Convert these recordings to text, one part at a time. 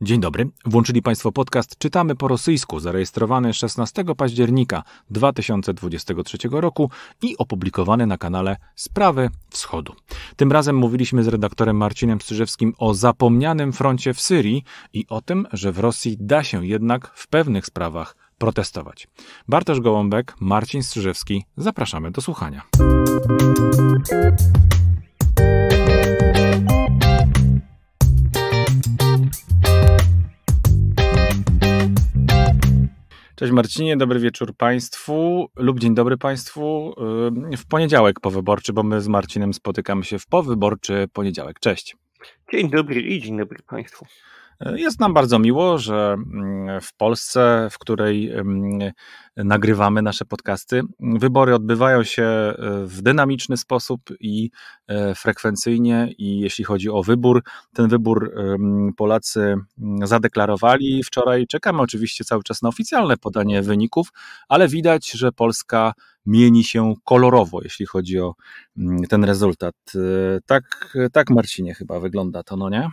Dzień dobry. Włączyli Państwo podcast Czytamy po rosyjsku, zarejestrowany 16 października 2023 roku i opublikowany na kanale Sprawy Wschodu. Tym razem mówiliśmy z redaktorem Marcinem Strzyżewskim o zapomnianym froncie w Syrii i o tym, że w Rosji da się jednak w pewnych sprawach protestować. Bartosz Gołąbek, Marcin Strzyżewski, zapraszamy do słuchania. Cześć Marcinie, dobry wieczór Państwu lub dzień dobry Państwu y, w poniedziałek powyborczy, bo my z Marcinem spotykamy się w powyborczy poniedziałek. Cześć. Dzień dobry i dzień dobry Państwu. Jest nam bardzo miło, że mm, w Polsce, w której mm, nagrywamy nasze podcasty, wybory odbywają się e, w dynamiczny sposób i e, frekwencyjnie. I jeśli chodzi o wybór, ten wybór e, mm, Polacy zadeklarowali wczoraj. Czekamy oczywiście cały czas na oficjalne podanie wyników, ale widać, że Polska mieni się kolorowo, jeśli chodzi o ten rezultat. Tak, tak Marcinie, chyba wygląda to, no nie?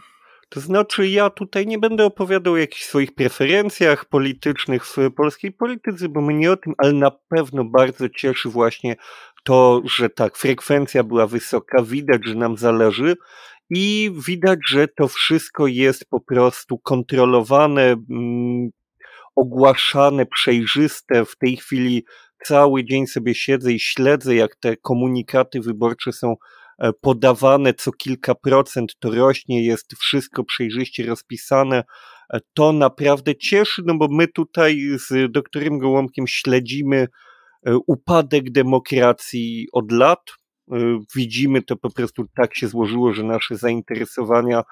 To znaczy, ja tutaj nie będę opowiadał o jakichś swoich preferencjach politycznych w polskiej polityce, bo mnie o tym, ale na pewno bardzo cieszy właśnie to, że tak, frekwencja była wysoka, widać, że nam zależy i widać, że to wszystko jest po prostu kontrolowane, mm, ogłaszane, przejrzyste. W tej chwili cały dzień sobie siedzę i śledzę, jak te komunikaty wyborcze są E, podawane co kilka procent, to rośnie, jest wszystko przejrzyście rozpisane. E, to naprawdę cieszy, no bo my tutaj z doktorem Gołąbkiem śledzimy e, upadek demokracji od lat. Widzimy to po prostu tak się złożyło, że nasze zainteresowania,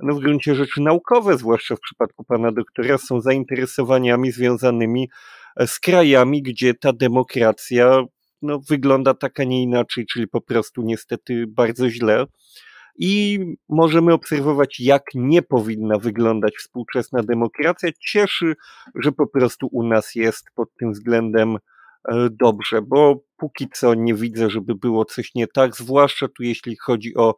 no w gruncie rzeczy naukowe, zwłaszcza w przypadku pana doktora, są zainteresowaniami związanymi z krajami, gdzie ta demokracja no, wygląda tak, a nie inaczej, czyli po prostu niestety bardzo źle. I możemy obserwować, jak nie powinna wyglądać współczesna demokracja. Cieszy, że po prostu u nas jest pod tym względem e, dobrze, bo póki co nie widzę, żeby było coś nie tak, zwłaszcza tu jeśli chodzi o,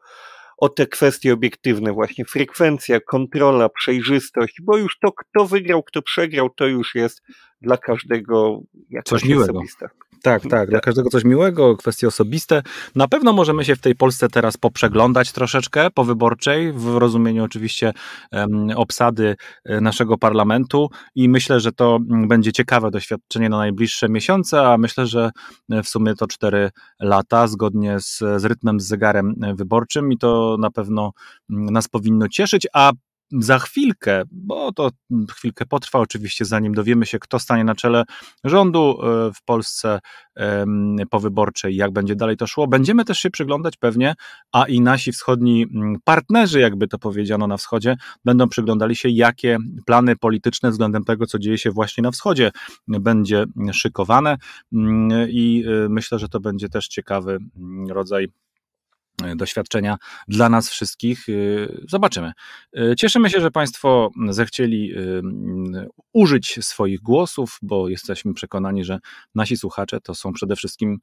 o te kwestie obiektywne, właśnie frekwencja, kontrola, przejrzystość, bo już to, kto wygrał, kto przegrał, to już jest dla każdego jakaś Coś miłego. Tak, mm, tak, dla tak. każdego coś miłego, kwestie osobiste. Na pewno możemy się w tej Polsce teraz poprzeglądać troszeczkę po wyborczej, w rozumieniu oczywiście um, obsady e, naszego parlamentu i myślę, że to mm, będzie ciekawe doświadczenie na najbliższe miesiące, a myślę, że e, w sumie to cztery lata zgodnie z, z rytmem, z zegarem e, wyborczym i to na pewno mm, nas powinno cieszyć, a za chwilkę, bo to chwilkę potrwa oczywiście, zanim dowiemy się, kto stanie na czele rządu e, w Polsce powyborczej, jak będzie dalej to szło. Będziemy też się przyglądać pewnie, a i nasi wschodni mm, partnerzy, jakby to powiedziano na wschodzie, będą przyglądali się, jakie plany polityczne względem tego, co dzieje się właśnie na wschodzie, będzie szykowane mm, i e, myślę, że to będzie też ciekawy mm, rodzaj E, doświadczenia dla nas wszystkich. E, zobaczymy. E, cieszymy się, że Państwo zechcieli użyć swoich głosów, bo jesteśmy przekonani, że nasi słuchacze to są przede wszystkim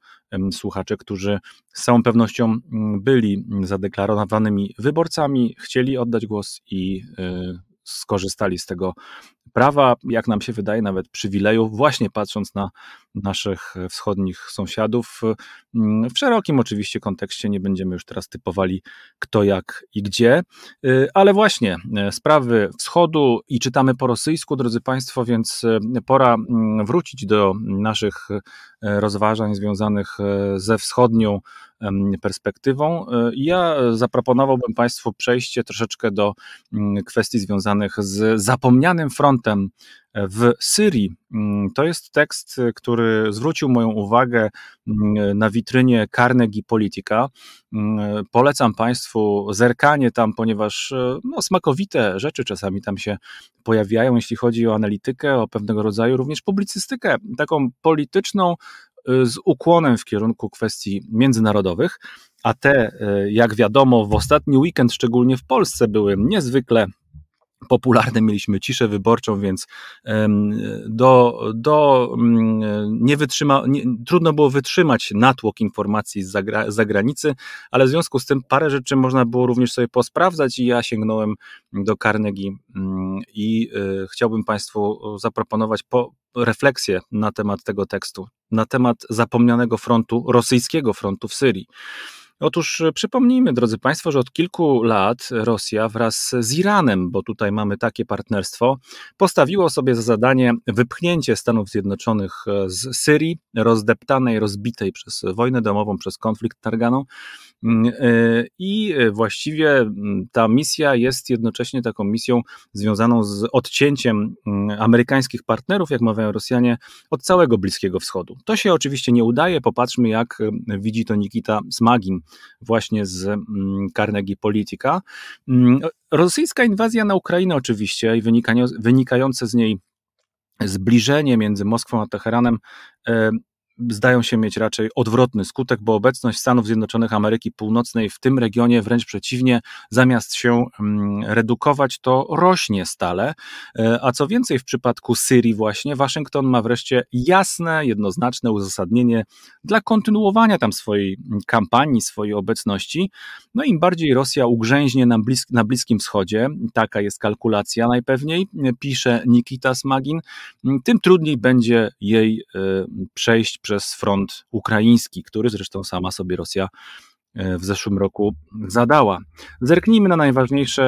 słuchacze, którzy z całą pewnością byli zadeklarowanymi wyborcami, chcieli oddać głos i skorzystali z tego prawa, jak nam się wydaje, nawet przywileju, właśnie patrząc na naszych wschodnich sąsiadów. W szerokim oczywiście kontekście nie będziemy już teraz typowali kto, jak i gdzie, ale właśnie sprawy wschodu i czytamy po rosyjsku, drodzy Państwo, więc pora mm, wrócić do naszych e, rozważań związanych e, ze wschodnią perspektywą. E, ja zaproponowałbym Państwu przejście troszeczkę do mm, kwestii związanych z zapomnianym frontem w Syrii. Mm, to jest tekst, y, który zwrócił moją uwagę mm, na witrynie Carnegie Politica. Mm, polecam Państwu zerkanie tam, ponieważ y, no, smakowite rzeczy czasami tam się pojawiają, jeśli chodzi o analitykę, o pewnego rodzaju również publicystykę, taką polityczną, y, z ukłonem w kierunku kwestii międzynarodowych, a te, jak wiadomo, w ostatni weekend, szczególnie w Polsce, były niezwykle popularne mieliśmy ciszę wyborczą, więc do, do mm, nie wytrzyma, nie, trudno było wytrzymać natłok informacji z, zagra, zagranicy, ale w związku z tym parę rzeczy można było również sobie posprawdzać i ja sięgnąłem do Carnegie mm, i y, chciałbym Państwu zaproponować po, refleksję na temat tego tekstu, na temat zapomnianego frontu, rosyjskiego frontu w Syrii. Otóż e, przypomnijmy, drodzy Państwo, że od kilku lat Rosja wraz z Iranem, bo tutaj mamy takie partnerstwo, postawiło sobie za zadanie wypchnięcie Stanów Zjednoczonych e, z Syrii, rozdeptanej, rozbitej przez wojnę domową, przez konflikt targaną, Mm, y, I y, właściwie mm, ta misja jest jednocześnie taką misją związaną z odcięciem mm, amerykańskich partnerów, jak mawiają Rosjanie, od całego Bliskiego Wschodu. To się oczywiście nie udaje. Popatrzmy, jak y, widzi to Nikita Smagin, właśnie z Carnegie Polityka. Rosyjska inwazja na Ukrainę, oczywiście, i wynikające z niej zbliżenie między Moskwą a Teheranem zdają się mieć raczej odwrotny skutek, bo obecność Stanów Zjednoczonych Ameryki Północnej w tym regionie wręcz przeciwnie, zamiast się mm, redukować, to rośnie stale. E, a co więcej, w przypadku Syrii, właśnie Waszyngton ma wreszcie jasne, jednoznaczne uzasadnienie dla kontynuowania tam swojej mm, kampanii, swojej obecności. No im bardziej Rosja ugrzęźnie na, blisk na Bliskim Wschodzie, taka jest kalkulacja najpewniej, pisze Nikita Smagin, tym trudniej będzie jej e, przejść przez przez front ukraiński, który zresztą sama sobie Rosja e, w zeszłym roku zadała. Zerknijmy na najważniejsze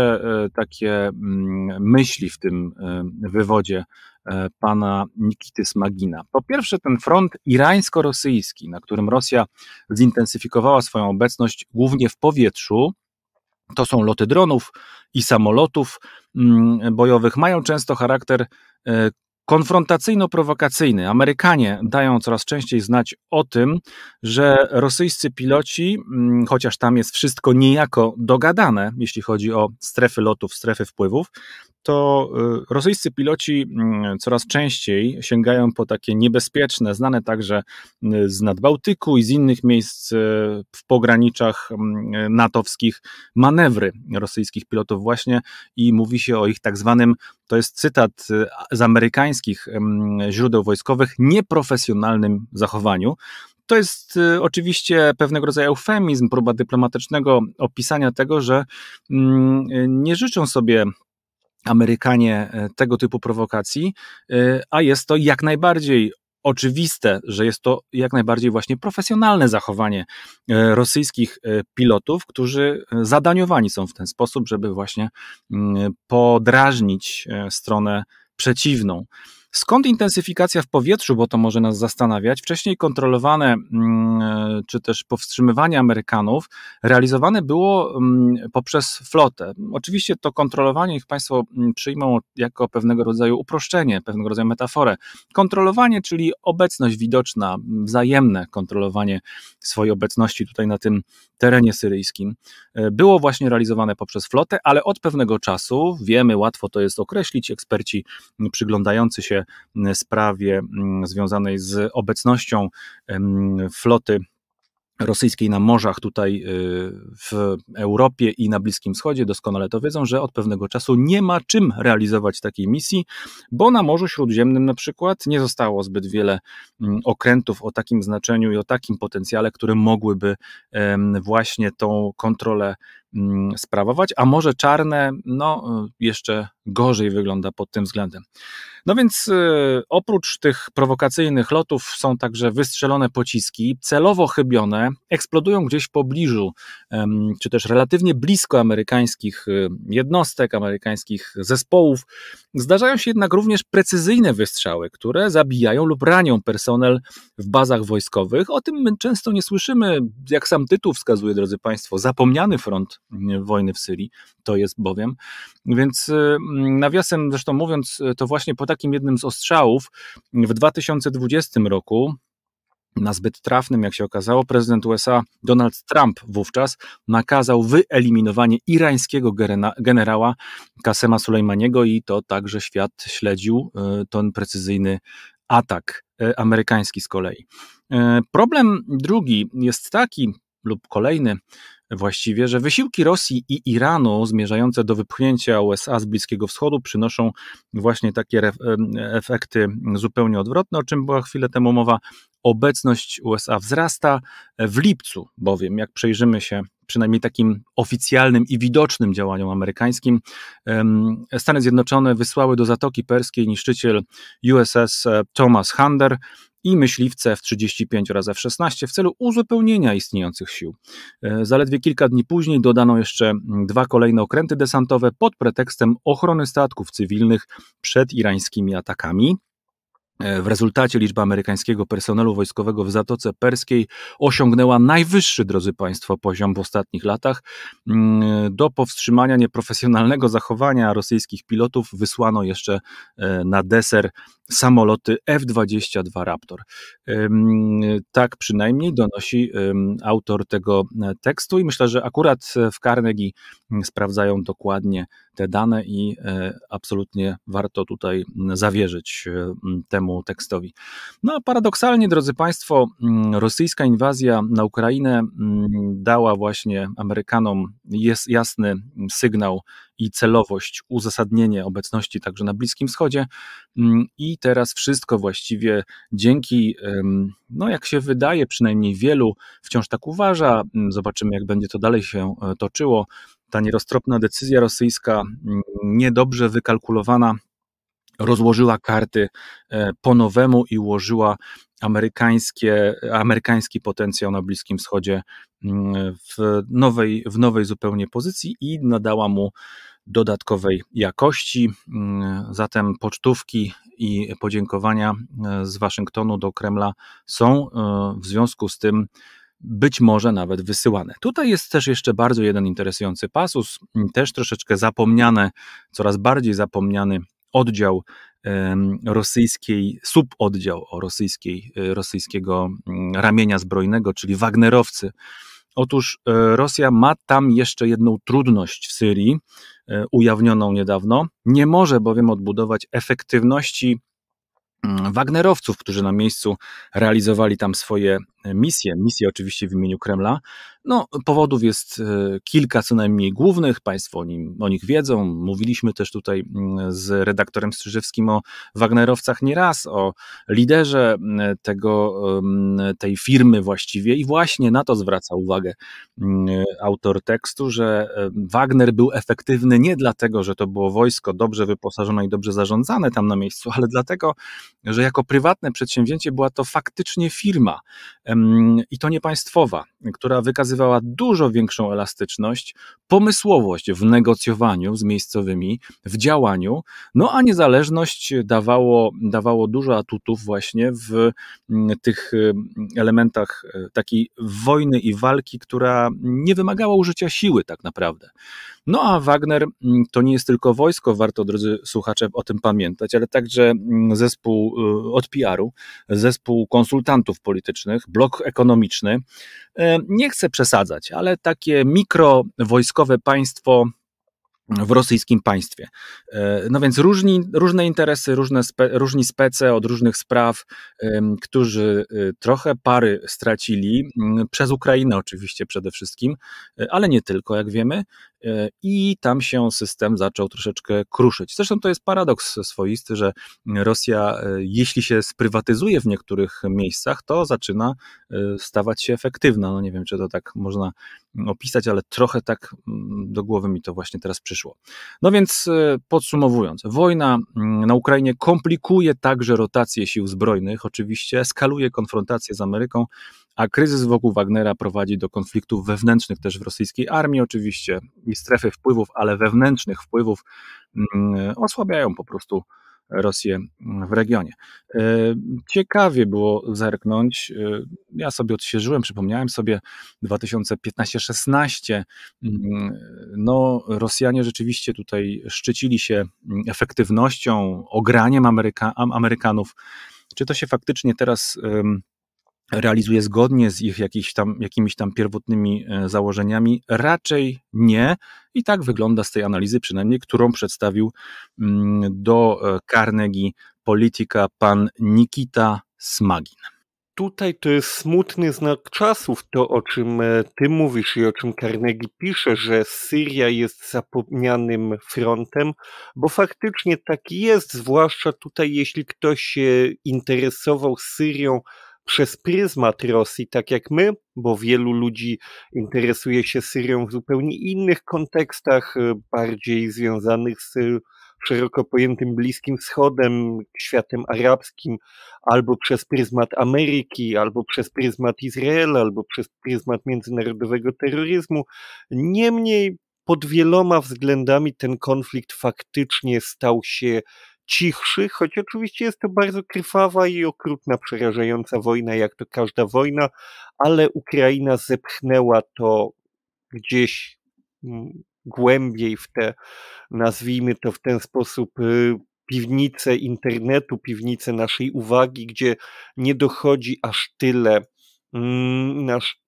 e, takie mm, myśli w tym e, wywodzie pana Nikity Smagina. Po pierwsze, ten front irańsko-rosyjski, na którym Rosja zintensyfikowała swoją obecność głównie w powietrzu, to są loty dronów i samolotów mm, bojowych, mają często charakter konfrontacyjno-prowokacyjny. Amerykanie dają coraz częściej znać o tym, że rosyjscy piloci, mm, chociaż tam jest wszystko niejako dogadane, jeśli chodzi o strefy lotów, strefy wpływów, to y, rosyjscy piloci mm, coraz częściej sięgają po takie niebezpieczne, znane także y, z Nadbałtyku i z innych miejsc y, w pograniczach mm, natowskich manewry rosyjskich pilotów właśnie i mówi się o ich tak zwanym, to jest cytat z amerykańskich mm, źródeł wojskowych, nieprofesjonalnym zachowaniu. To jest oczywiście pewnego rodzaju eufemizm, próba dyplomatycznego opisania tego, że nie życzą sobie Amerykanie e, tego typu prowokacji, e, a jest to jak najbardziej oczywiste, że jest to jak najbardziej właśnie profesjonalne zachowanie e, rosyjskich pilotów, którzy zadaniowani są w ten sposób, żeby właśnie mm, podrażnić stronę przeciwną. Skąd intensyfikacja w powietrzu, bo to może nas zastanawiać? Wcześniej kontrolowane mm, e, czy też powstrzymywanie Amerykanów realizowane było mm, poprzez flotę. Oczywiście to kontrolowanie, ich Państwo mm, przyjmą jako pewnego rodzaju uproszczenie, pewnego rodzaju metaforę. Kontrolowanie, czyli obecność widoczna, wzajemne kontrolowanie swojej obecności tutaj na tym terenie syryjskim e, było właśnie realizowane poprzez flotę, ale od pewnego czasu, wiemy, łatwo to jest określić, eksperci przyglądający się sprawie związanej z obecnością floty rosyjskiej na morzach tutaj y, w Europie i na Bliskim Wschodzie doskonale to wiedzą, że od pewnego czasu nie ma czym realizować takiej misji, bo na Morzu Śródziemnym na przykład nie zostało zbyt wiele mm, okrętów o takim znaczeniu i o takim potencjale, które mogłyby właśnie tą kontrolę Mm, sprawować, a może czarne, no y, jeszcze gorzej wygląda pod tym względem. No więc y, oprócz tych prowokacyjnych lotów są także wystrzelone pociski, celowo chybione, eksplodują gdzieś w pobliżu, czy też relatywnie blisko amerykańskich y, jednostek, amerykańskich zespołów. Zdarzają się jednak również precyzyjne wystrzały, które zabijają lub ranią personel w bazach wojskowych. O tym my często nie słyszymy, jak sam tytuł wskazuje, drodzy Państwo, zapomniany front wojny w Syrii to jest bowiem. Więc y, mm, nawiasem zresztą mówiąc, y, to właśnie po takim jednym z ostrzałów w 2020 roku na zbyt trafnym, jak się okazało, prezydent USA Donald Trump wówczas nakazał wyeliminowanie irańskiego generała Kasema Sulejmaniego i to także świat śledził y, ten precyzyjny atak y, amerykański z kolei. Y, problem drugi jest taki, lub kolejny, właściwie, że wysiłki Rosji i Iranu zmierzające do wypchnięcia USA z Bliskiego Wschodu przynoszą właśnie takie efekty zupełnie odwrotne, o czym była chwilę temu mowa. Obecność USA wzrasta w lipcu, bowiem jak przejrzymy się przynajmniej takim oficjalnym i widocznym działaniom amerykańskim, Stany Zjednoczone wysłały do Zatoki Perskiej niszczyciel USS e, Thomas Hunter i myśliwce F-35 oraz F-16 w celu uzupełnienia istniejących sił. E, zaledwie kilka dni później dodano jeszcze mm, dwa kolejne okręty desantowe pod pretekstem ochrony statków cywilnych przed irańskimi atakami. E, w rezultacie liczba amerykańskiego personelu wojskowego w Zatoce Perskiej osiągnęła najwyższy, drodzy Państwo, poziom w ostatnich latach. Mm, do powstrzymania nieprofesjonalnego zachowania rosyjskich pilotów wysłano jeszcze e, na deser samoloty F-22 Raptor. Tak przynajmniej donosi autor tego e, tekstu i myślę, że akurat w Carnegie mm, sprawdzają dokładnie te dane i e, absolutnie warto tutaj mm, zawierzyć mm, temu tekstowi. No a paradoksalnie, drodzy Państwo, rosyjska inwazja na Ukrainę dała właśnie Amerykanom jasny sygnał, i celowość, uzasadnienie obecności także na Bliskim Wschodzie. Mm, I teraz wszystko właściwie dzięki, no jak się wydaje, przynajmniej wielu wciąż tak uważa. Mm, zobaczymy, jak będzie to dalej się e, toczyło. Ta nieroztropna decyzja rosyjska, mm, niedobrze wykalkulowana, rozłożyła karty e, po nowemu i ułożyła amerykańskie, e, amerykański potencjał na Bliskim Wschodzie Mm, w nowej, w nowej zupełnie pozycji i nadała mu dodatkowej jakości. Mm, zatem pocztówki i podziękowania e, z Waszyngtonu do Kremla są e, w związku z tym być może nawet wysyłane. Tutaj jest też jeszcze bardzo jeden interesujący pasus, mm, też troszeczkę zapomniany, coraz bardziej zapomniany oddział rosyjskiej, suboddział rosyjskiej, e, rosyjskiego ramienia zbrojnego, czyli Wagnerowcy Otóż e, Rosja ma tam jeszcze jedną trudność w Syrii, e, ujawnioną niedawno. Nie może bowiem odbudować efektywności mm, Wagnerowców, którzy na miejscu realizowali tam swoje e, misje, misje oczywiście w imieniu Kremla, no, powodów jest e, kilka co najmniej głównych, Państwo o, nim, o nich wiedzą. Mówiliśmy też tutaj mm, z redaktorem Strzyżewskim o Wagnerowcach nieraz, o liderze mm, tego, mm, tej firmy właściwie i właśnie na to zwraca uwagę autor tekstu, że e, Wagner był efektywny nie dlatego, że to było wojsko dobrze wyposażone i dobrze zarządzane tam na miejscu, ale dlatego, że jako prywatne przedsięwzięcie była to faktycznie firma i to nie państwowa, która wykazywała okazywała dużo większą elastyczność, pomysłowość w negocjowaniu z miejscowymi, w działaniu, no a niezależność dawało, dawało dużo atutów właśnie w mm, tych mm, elementach e, takiej wojny i walki, która nie wymagała użycia siły tak naprawdę. No a Wagner mm, to nie jest tylko wojsko, warto drodzy słuchacze o tym pamiętać, ale także mm, zespół y, od PR-u, zespół konsultantów politycznych, blok ekonomiczny. E, nie chcę przesadzać, ale takie mikrowojskowe państwo mm, w rosyjskim państwie. E, no więc różni, różne interesy, różne spe, różni spece od różnych spraw, którzy y, trochę pary stracili, przez Ukrainę oczywiście przede wszystkim, y, ale nie tylko, jak wiemy, E, i tam się system zaczął troszeczkę kruszyć. Zresztą to jest paradoks swoisty, że Rosja, e, jeśli się sprywatyzuje w niektórych miejscach, to zaczyna e, stawać się efektywna. No nie wiem, czy to tak można opisać, ale trochę tak mm, do głowy mi to właśnie teraz przyszło. No więc podsumowując, wojna mm, na Ukrainie komplikuje także rotację sił zbrojnych, oczywiście eskaluje konfrontację z Ameryką, a kryzys wokół Wagnera prowadzi do konfliktów wewnętrznych też w rosyjskiej armii oczywiście i strefy wpływów, ale wewnętrznych wpływów mm, osłabiają po prostu Rosję mm, w regionie. E, ciekawie było zerknąć. E, ja sobie odświeżyłem, przypomniałem sobie 2015-16. Mm, no, Rosjanie rzeczywiście tutaj szczycili się efektywnością, ograniem Ameryka Amerykanów. Czy to się faktycznie teraz realizuje zgodnie z ich jakich tam, jakimiś tam pierwotnymi e, założeniami? Raczej nie. I tak wygląda z tej analizy, przynajmniej którą przedstawił mm, do e, Carnegie polityka pan Nikita Smagin. Tutaj to jest smutny znak czasów, to o czym e, ty mówisz i o czym Carnegie pisze, że Syria jest zapomnianym frontem, bo faktycznie tak jest, zwłaszcza tutaj, jeśli ktoś się interesował Syrią przez pryzmat Rosji, tak jak my, bo wielu ludzi interesuje się Syrią w zupełnie innych kontekstach, y, bardziej związanych z szeroko pojętym Bliskim Wschodem, światem arabskim, albo przez pryzmat Ameryki, albo przez pryzmat Izraela, albo przez pryzmat międzynarodowego terroryzmu. Niemniej pod wieloma względami ten konflikt faktycznie stał się cichszy, choć oczywiście jest to bardzo krwawa i okrutna, przerażająca wojna, jak to każda wojna, ale Ukraina zepchnęła to gdzieś mm, głębiej w te, nazwijmy to w ten sposób, y, piwnice internetu, piwnice naszej uwagi, gdzie nie dochodzi aż tyle, mm, nasz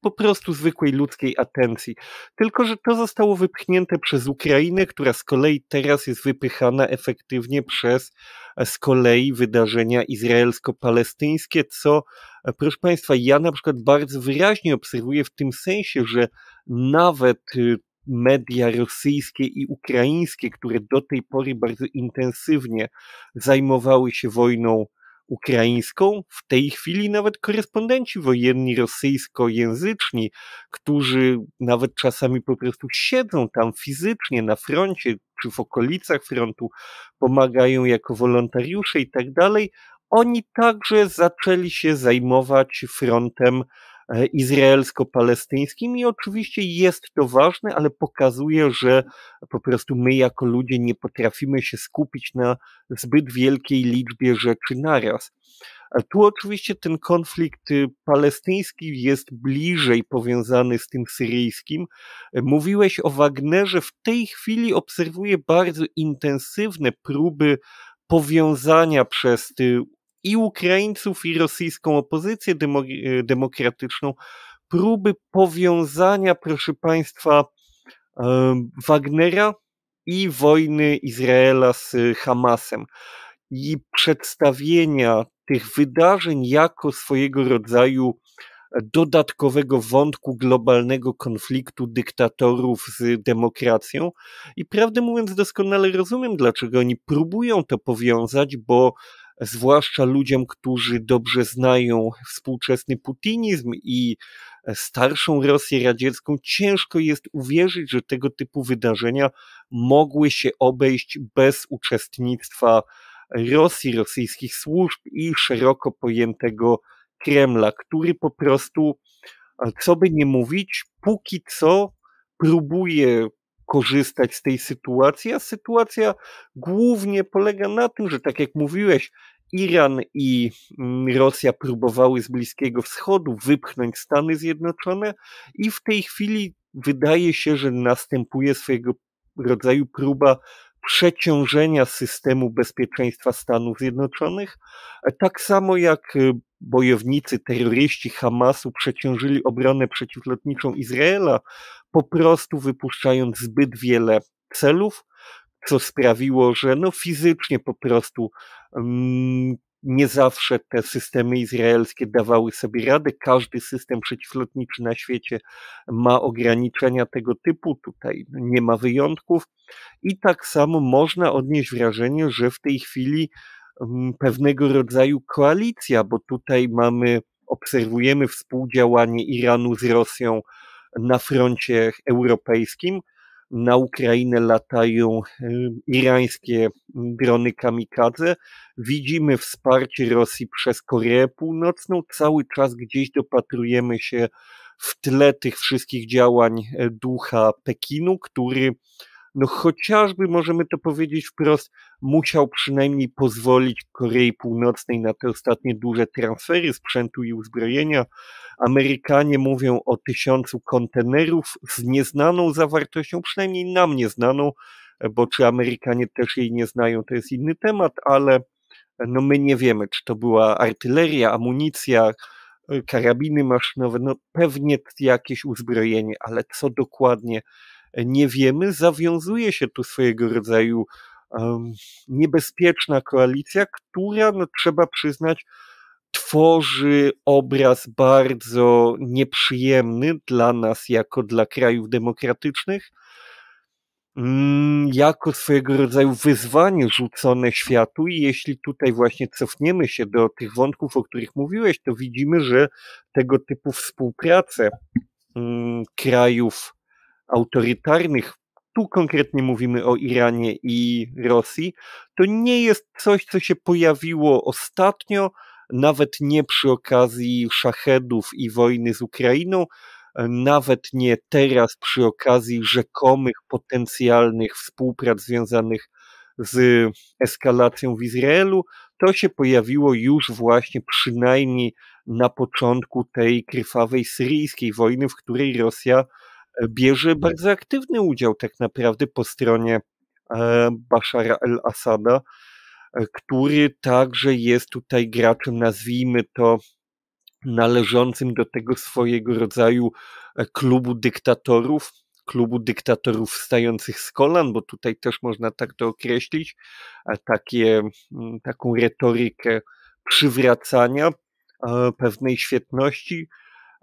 po prostu zwykłej ludzkiej atencji. Tylko, że to zostało wypchnięte przez Ukrainę, która z kolei teraz jest wypychana efektywnie przez e, z kolei wydarzenia izraelsko-palestyńskie, co, e, proszę Państwa, ja na przykład bardzo wyraźnie obserwuję w tym sensie, że nawet y, media rosyjskie i ukraińskie, które do tej pory bardzo intensywnie zajmowały się wojną ukraińską, w tej chwili nawet korespondenci wojenni rosyjskojęzyczni, którzy nawet czasami po prostu siedzą tam fizycznie na froncie czy w okolicach frontu, pomagają jako wolontariusze i tak dalej, oni także zaczęli się zajmować frontem E, izraelsko-palestyńskim i oczywiście jest to ważne, ale pokazuje, że po prostu my jako ludzie nie potrafimy się skupić na zbyt wielkiej liczbie rzeczy naraz. A tu oczywiście ten konflikt y, palestyński jest bliżej powiązany z tym syryjskim. E, mówiłeś o Wagnerze. W tej chwili obserwuję bardzo intensywne próby powiązania przez y, i Ukraińców, i rosyjską opozycję y, demokratyczną, próby powiązania, proszę Państwa, e, Wagnera i wojny Izraela z Hamasem i przedstawienia tych wydarzeń jako swojego rodzaju dodatkowego wątku globalnego konfliktu dyktatorów z demokracją. I prawdę mówiąc, doskonale rozumiem, dlaczego oni próbują to powiązać, bo zwłaszcza ludziom, którzy dobrze znają współczesny putinizm i starszą Rosję radziecką, ciężko jest uwierzyć, że tego typu wydarzenia mogły się obejść bez uczestnictwa Rosji, rosyjskich służb i szeroko pojętego Kremla, który po prostu, co by nie mówić, póki co próbuje korzystać z tej sytuacji, a sytuacja głównie polega na tym, że tak jak mówiłeś, Iran i mm, Rosja próbowały z Bliskiego Wschodu wypchnąć Stany Zjednoczone i w tej chwili wydaje się, że następuje swojego rodzaju próba przeciążenia systemu bezpieczeństwa Stanów Zjednoczonych, e, tak samo jak y, bojownicy, terroryści Hamasu przeciążyli obronę przeciwlotniczą Izraela, po prostu wypuszczając zbyt wiele celów, co sprawiło, że no fizycznie po prostu mm, nie zawsze te systemy izraelskie dawały sobie radę. Każdy system przeciwlotniczy na świecie ma ograniczenia tego typu, tutaj nie ma wyjątków. I tak samo można odnieść wrażenie, że w tej chwili mm, pewnego rodzaju koalicja, bo tutaj mamy, obserwujemy współdziałanie Iranu z Rosją na froncie europejskim, na Ukrainę latają irańskie drony kamikadze. Widzimy wsparcie Rosji przez Koreę Północną. Cały czas gdzieś dopatrujemy się w tle tych wszystkich działań e, ducha Pekinu, który no chociażby możemy to powiedzieć wprost, musiał przynajmniej pozwolić Korei Północnej na te ostatnie duże transfery sprzętu i uzbrojenia. Amerykanie mówią o tysiącu kontenerów z nieznaną zawartością, przynajmniej nam nieznaną, bo czy Amerykanie też jej nie znają, to jest inny temat, ale no my nie wiemy, czy to była artyleria, amunicja, karabiny maszynowe, no pewnie jakieś uzbrojenie, ale co dokładnie nie wiemy, zawiązuje się tu swojego rodzaju um, niebezpieczna koalicja, która, no, trzeba przyznać, tworzy obraz bardzo nieprzyjemny dla nas, jako dla krajów demokratycznych, mm, jako swojego rodzaju wyzwanie rzucone światu. I jeśli tutaj właśnie cofniemy się do tych wątków, o których mówiłeś, to widzimy, że tego typu współpracę mm, krajów autorytarnych, tu konkretnie mówimy o Iranie i Rosji, to nie jest coś, co się pojawiło ostatnio, nawet nie przy okazji szachedów i wojny z Ukrainą, nawet nie teraz przy okazji rzekomych potencjalnych współprac związanych z eskalacją w Izraelu, to się pojawiło już właśnie przynajmniej na początku tej krwawej syryjskiej wojny, w której Rosja bierze tak. bardzo aktywny udział tak naprawdę po stronie e, Bashara el-Assada, e, który także jest tutaj graczem, nazwijmy to, należącym do tego swojego rodzaju e, klubu dyktatorów, klubu dyktatorów stających z kolan, bo tutaj też można tak to określić, takie, mm, taką retorykę przywracania pewnej świetności,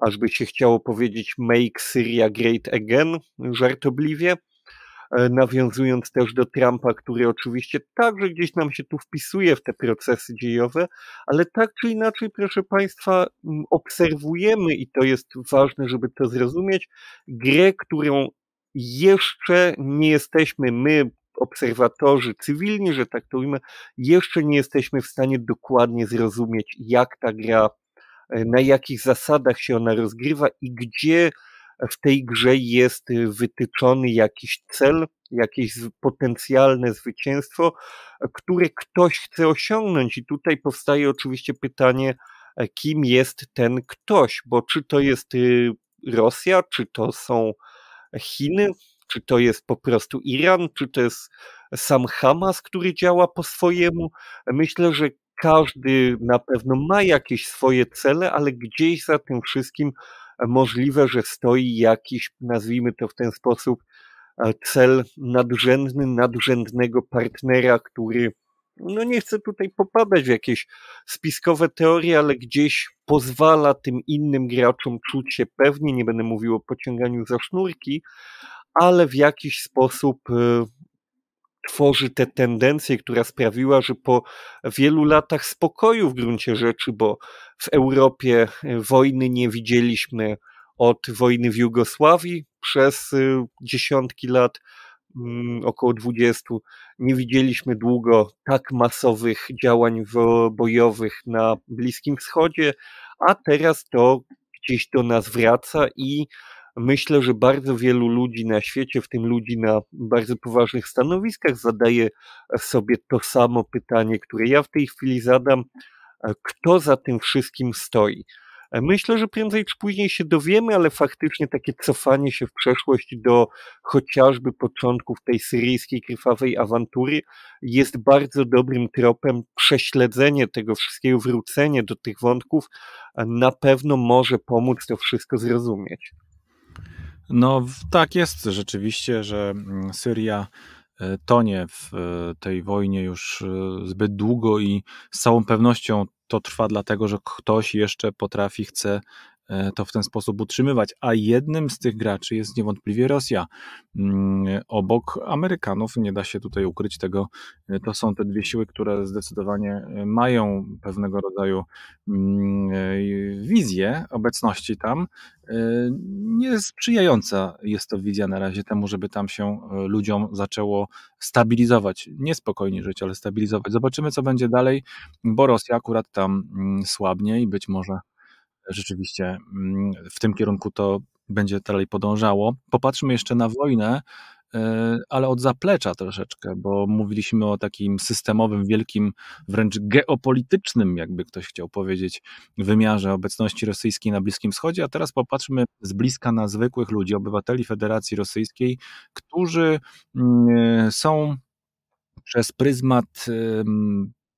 aż by się chciało powiedzieć Make Syria Great Again, żartobliwie, e, nawiązując też do Trumpa, który oczywiście także gdzieś nam się tu wpisuje w te procesy dziejowe, ale tak czy inaczej, proszę Państwa, obserwujemy i to jest ważne, żeby to zrozumieć, grę, którą jeszcze nie jesteśmy my, obserwatorzy cywilni, że tak to ujmę, jeszcze nie jesteśmy w stanie dokładnie zrozumieć, jak ta gra na jakich zasadach się ona rozgrywa i gdzie w tej grze jest wytyczony jakiś cel, jakieś potencjalne zwycięstwo, które ktoś chce osiągnąć. I tutaj powstaje oczywiście pytanie, e, kim jest ten ktoś, bo czy to jest y, Rosja, czy to są Chiny, czy to jest po prostu Iran, czy to jest sam Hamas, który działa po swojemu. Myślę, że każdy na pewno ma jakieś swoje cele, ale gdzieś za tym wszystkim e, możliwe, że stoi jakiś, nazwijmy to w ten sposób, e, cel nadrzędny, nadrzędnego partnera, który, no nie chcę tutaj popadać w jakieś spiskowe teorie, ale gdzieś pozwala tym innym graczom czuć się pewnie, nie będę mówił o pociąganiu za sznurki, ale w jakiś sposób e, tworzy tę tendencję, która sprawiła, że po wielu latach spokoju w gruncie rzeczy, bo w Europie e, wojny nie widzieliśmy od wojny w Jugosławii przez e, dziesiątki lat, mm, około 20, nie widzieliśmy długo tak masowych działań bojowych na Bliskim Wschodzie, a teraz to gdzieś do nas wraca i myślę, że bardzo wielu ludzi na świecie, w tym ludzi na bardzo poważnych stanowiskach, zadaje sobie to samo pytanie, które ja w tej chwili zadam: kto za tym wszystkim stoi? Myślę, że prędzej czy później się dowiemy, ale faktycznie takie cofanie się w przeszłość do chociażby początków tej syryjskiej krwawej awantury jest bardzo dobrym tropem. Prześledzenie tego wszystkiego, wrócenie do tych wątków na pewno może pomóc to wszystko zrozumieć. No tak jest rzeczywiście, że mm, Syria e, tonie w e, tej wojnie już e, zbyt długo i z całą pewnością to trwa dlatego, że ktoś jeszcze potrafi, chce E, to w ten sposób utrzymywać. A jednym z tych graczy jest niewątpliwie Rosja. Mm, obok Amerykanów nie da się tutaj ukryć tego. E, to są te dwie siły, które zdecydowanie e, mają pewnego rodzaju mm, wizję obecności tam. Niesprzyjająca jest to wizja na razie temu, żeby tam się ludziom zaczęło stabilizować. Niespokojnie żyć, ale stabilizować. Zobaczymy, co będzie dalej, bo Rosja akurat tam mm, słabnie i być może rzeczywiście mm, w tym kierunku to będzie dalej podążało. Popatrzmy jeszcze na wojnę, e, ale od zaplecza troszeczkę, bo mówiliśmy o takim systemowym, wielkim, wręcz geopolitycznym, jakby ktoś chciał powiedzieć, wymiarze obecności rosyjskiej na Bliskim Wschodzie, a teraz popatrzmy z bliska na zwykłych ludzi, obywateli Federacji Rosyjskiej, którzy mm, są przez pryzmat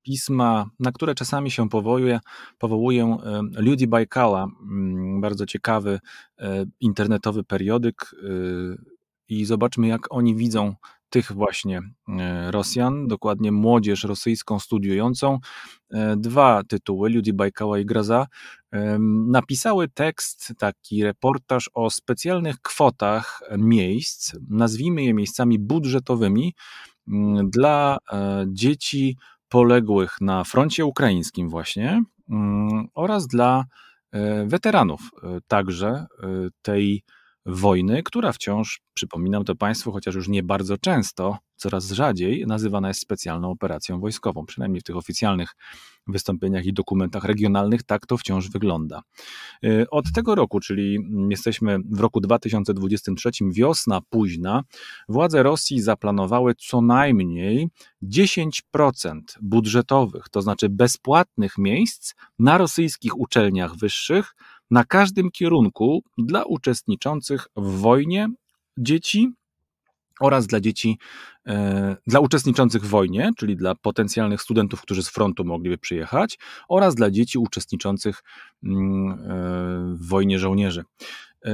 pisma, na które czasami się powołuję, powołuję e, Ludi Bajkała, mm, bardzo ciekawy e, internetowy periodyk e, i zobaczmy jak oni widzą tych właśnie Rosjan, dokładnie młodzież rosyjską studiującą. Dwa tytuły, Ludi Bajkała i Graza, napisały tekst, taki reportaż o specjalnych kwotach miejsc, nazwijmy je miejscami budżetowymi, mm, dla dzieci poległych na froncie ukraińskim, właśnie mm, oraz dla e, weteranów e, także e, tej wojny, która wciąż, przypominam to Państwu, chociaż już nie bardzo często, coraz rzadziej nazywana jest specjalną operacją wojskową, przynajmniej w tych oficjalnych wystąpieniach i dokumentach regionalnych, tak to wciąż wygląda. Y, od tego roku, czyli jesteśmy w roku 2023, wiosna późna, władze Rosji zaplanowały co najmniej 10% budżetowych, to znaczy bezpłatnych miejsc na rosyjskich uczelniach wyższych na każdym kierunku dla uczestniczących w wojnie dzieci oraz dla dzieci, e, dla uczestniczących w wojnie, czyli dla potencjalnych studentów, którzy z frontu mogliby przyjechać, oraz dla dzieci uczestniczących mm, e, w wojnie żołnierzy. E,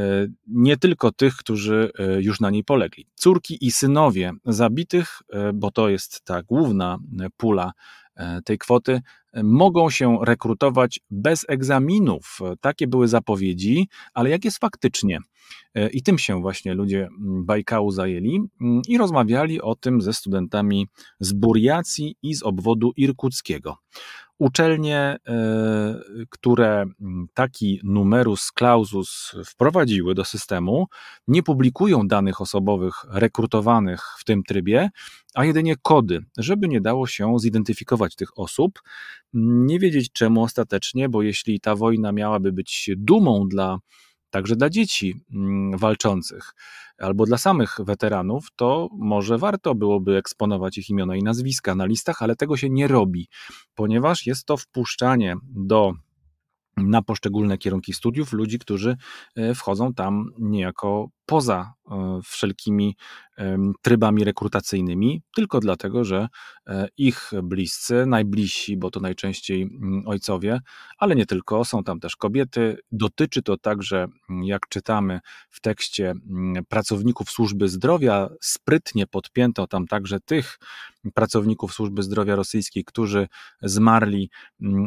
nie tylko tych, którzy już na niej polegli. Córki i synowie zabitych, bo to jest ta główna pula E, tej kwoty, e, mogą się rekrutować bez egzaminów. Takie były zapowiedzi, ale jak jest faktycznie? E, I tym się właśnie ludzie mm, Bajkału zajęli mm, i rozmawiali o tym ze studentami z Buriacji i z obwodu irkuckiego. Uczelnie, e, które mm, taki numerus clausus wprowadziły do systemu, nie publikują danych osobowych rekrutowanych w tym trybie, a jedynie kody, żeby nie dało się zidentyfikować tych osób. Nie wiedzieć czemu ostatecznie, bo jeśli ta wojna miałaby być dumą dla także dla dzieci mm, walczących albo dla samych weteranów, to może warto byłoby eksponować ich imiona i nazwiska na listach, ale tego się nie robi, ponieważ jest to wpuszczanie do na poszczególne kierunki studiów ludzi, którzy e, wchodzą tam niejako poza e, wszelkimi trybami rekrutacyjnymi, tylko dlatego, że e, ich bliscy, najbliżsi, bo to najczęściej mm, ojcowie, ale nie tylko, są tam też kobiety. Dotyczy to także, mm, jak czytamy w tekście, mm, pracowników służby zdrowia. Sprytnie podpięto tam także tych pracowników służby zdrowia rosyjskiej, którzy zmarli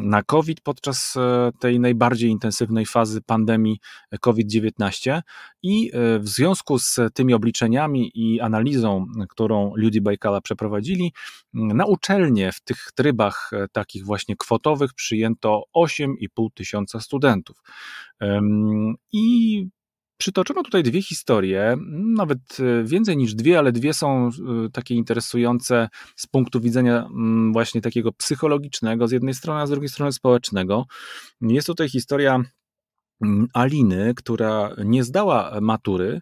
na COVID podczas e, tej najbardziej intensywnej fazy pandemii COVID-19 i w związku z tymi obliczeniami i analizą, którą Ludi Bajkala przeprowadzili, na uczelnie w tych trybach e, takich właśnie kwotowych przyjęto 8,5 tysiąca studentów. I Przytoczono tutaj dwie historie, nawet e, więcej niż dwie, ale dwie są e, takie interesujące z punktu widzenia mm, właśnie takiego psychologicznego z jednej strony, a z drugiej strony społecznego. Jest tutaj historia Aliny, która nie zdała matury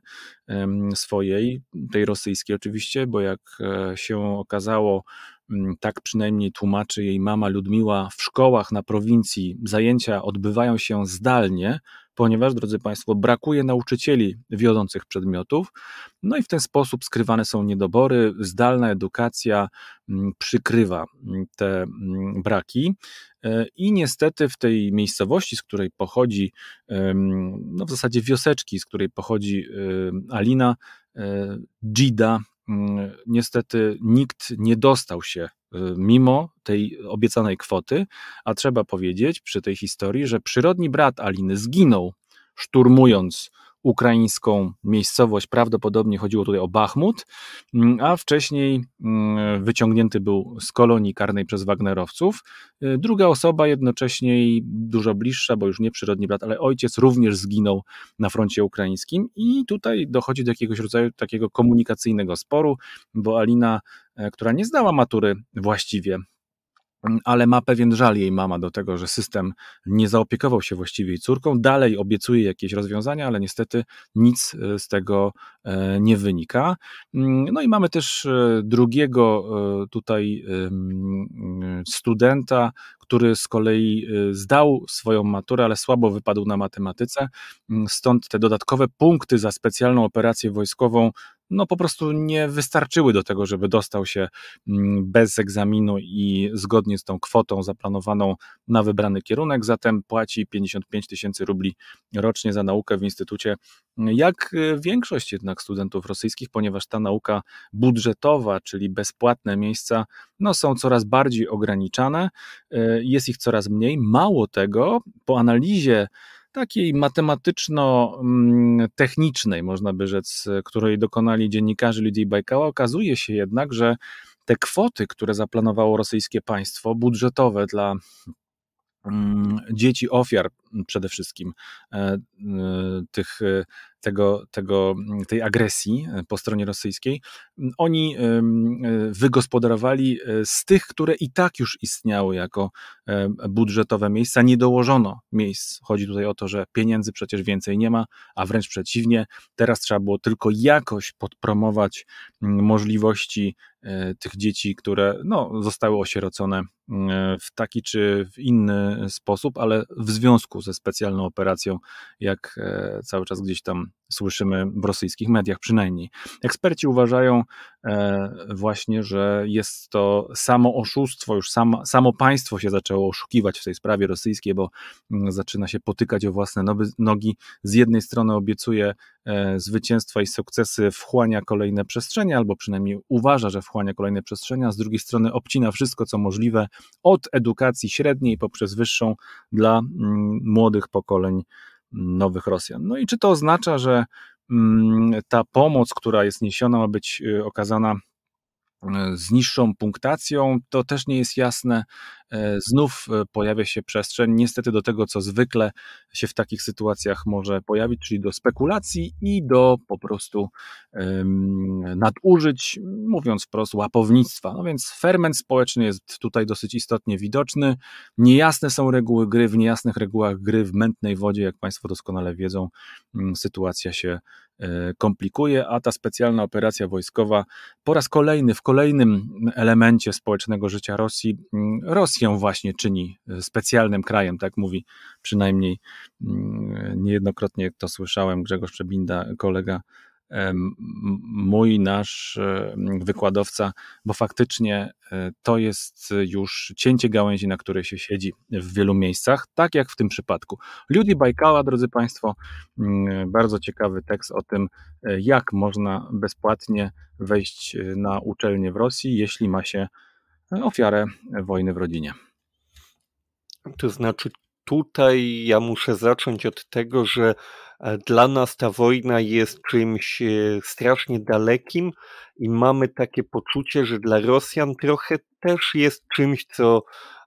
swojej, tej rosyjskiej oczywiście, bo jak e, się okazało, tak przynajmniej tłumaczy jej mama Ludmiła, w szkołach na prowincji zajęcia odbywają się zdalnie, ponieważ, drodzy Państwo, brakuje nauczycieli wiodących przedmiotów, no i w ten sposób skrywane są niedobory, zdalna edukacja mm, przykrywa mm, te mm, braki. E, I niestety w tej miejscowości, z której pochodzi, no w zasadzie wioseczki, z której pochodzi Alina, Gida e, Mm, niestety nikt nie dostał się y, mimo tej obiecanej kwoty, a trzeba powiedzieć przy tej historii, że przyrodni brat Aliny zginął szturmując ukraińską miejscowość. Prawdopodobnie chodziło tutaj o Bachmut, mm, a wcześniej mm, wyciągnięty był z kolonii karnej przez Wagnerowców. Y, druga osoba, jednocześnie dużo bliższa, bo już nie przyrodni brat, ale ojciec, również zginął na froncie ukraińskim. I tutaj dochodzi do jakiegoś rodzaju takiego komunikacyjnego sporu, bo Alina, e, która nie zdała matury właściwie, Mm, ale ma pewien żal jej mama do tego, że system nie zaopiekował się właściwie jej córką. Dalej obiecuje jakieś rozwiązania, ale niestety nic e, z tego e, nie wynika. Mm, no i mamy też e, drugiego tutaj studenta, który z kolei zdał swoją maturę, ale słabo wypadł na matematyce. Mm, stąd te dodatkowe punkty za specjalną operację wojskową no po prostu nie wystarczyły do tego, żeby dostał się mm, bez egzaminu i zgodnie z tą kwotą zaplanowaną na wybrany kierunek, zatem płaci 55 tysięcy rubli rocznie za naukę w instytucie, jak y, większość jednak studentów rosyjskich, ponieważ ta nauka budżetowa, czyli bezpłatne miejsca, no są coraz bardziej ograniczane, y, jest ich coraz mniej. Mało tego, po analizie takiej matematyczno-technicznej, można by rzec, której dokonali dziennikarze Lidii Bajkała, okazuje się jednak, że te kwoty, które zaplanowało rosyjskie państwo, budżetowe dla mm, dzieci ofiar przede wszystkim e, e, tych e, tego, tego, mm, tej agresji e, po stronie rosyjskiej, mm, oni e, wygospodarowali e, z tych, które i tak już istniały jako budżetowe miejsca, nie dołożono miejsc. Chodzi tutaj o to, że pieniędzy przecież więcej nie ma, a wręcz przeciwnie, teraz trzeba było tylko jakoś podpromować mm, możliwości E, tych dzieci, które no, zostały osierocone e, w taki czy w inny sposób, ale w związku ze specjalną operacją, jak e, cały czas gdzieś tam słyszymy w rosyjskich mediach przynajmniej. Eksperci uważają e, właśnie, że jest to samo oszustwo, już samo, samo państwo się zaczęło oszukiwać w tej sprawie rosyjskiej, bo mm, zaczyna się potykać o własne nogi. Z jednej strony obiecuje e, zwycięstwa i sukcesy, wchłania kolejne przestrzenie, albo przynajmniej uważa, że wchłania kolejne przestrzenie, a z drugiej strony obcina wszystko, co możliwe od edukacji średniej poprzez wyższą dla mm, młodych pokoleń nowych Rosjan. No i czy to oznacza, że mm, ta pomoc, która jest niesiona, ma być y, okazana y, z niższą punktacją, to też nie jest jasne. E, znów e, pojawia się przestrzeń, niestety do tego, co zwykle się w takich sytuacjach może pojawić, czyli do spekulacji i do po prostu nadużyć, mówiąc wprost, łapownictwa. No więc ferment społeczny jest tutaj dosyć istotnie widoczny. Niejasne są reguły gry, w niejasnych regułach gry w mętnej wodzie, jak Państwo doskonale wiedzą, sytuacja się e, komplikuje, a ta specjalna operacja wojskowa po raz kolejny, w kolejnym elemencie społecznego życia Rosji, ją właśnie czyni e, specjalnym krajem, tak mówi przynajmniej mm, niejednokrotnie, to słyszałem, Grzegorz Przebinda, kolega mój nasz e, wykładowca, bo faktycznie e, to jest już cięcie gałęzi, na której się siedzi w wielu miejscach, tak jak w tym przypadku. Ludzi Bajkała, drodzy Państwo, mm, bardzo ciekawy tekst o tym, jak można bezpłatnie wejść na uczelnię w Rosji, jeśli ma się ofiarę wojny w rodzinie. To znaczy, tutaj ja muszę zacząć od tego, że e, dla nas ta wojna jest czymś e, strasznie dalekim i mamy takie poczucie, że dla Rosjan trochę też jest czymś, co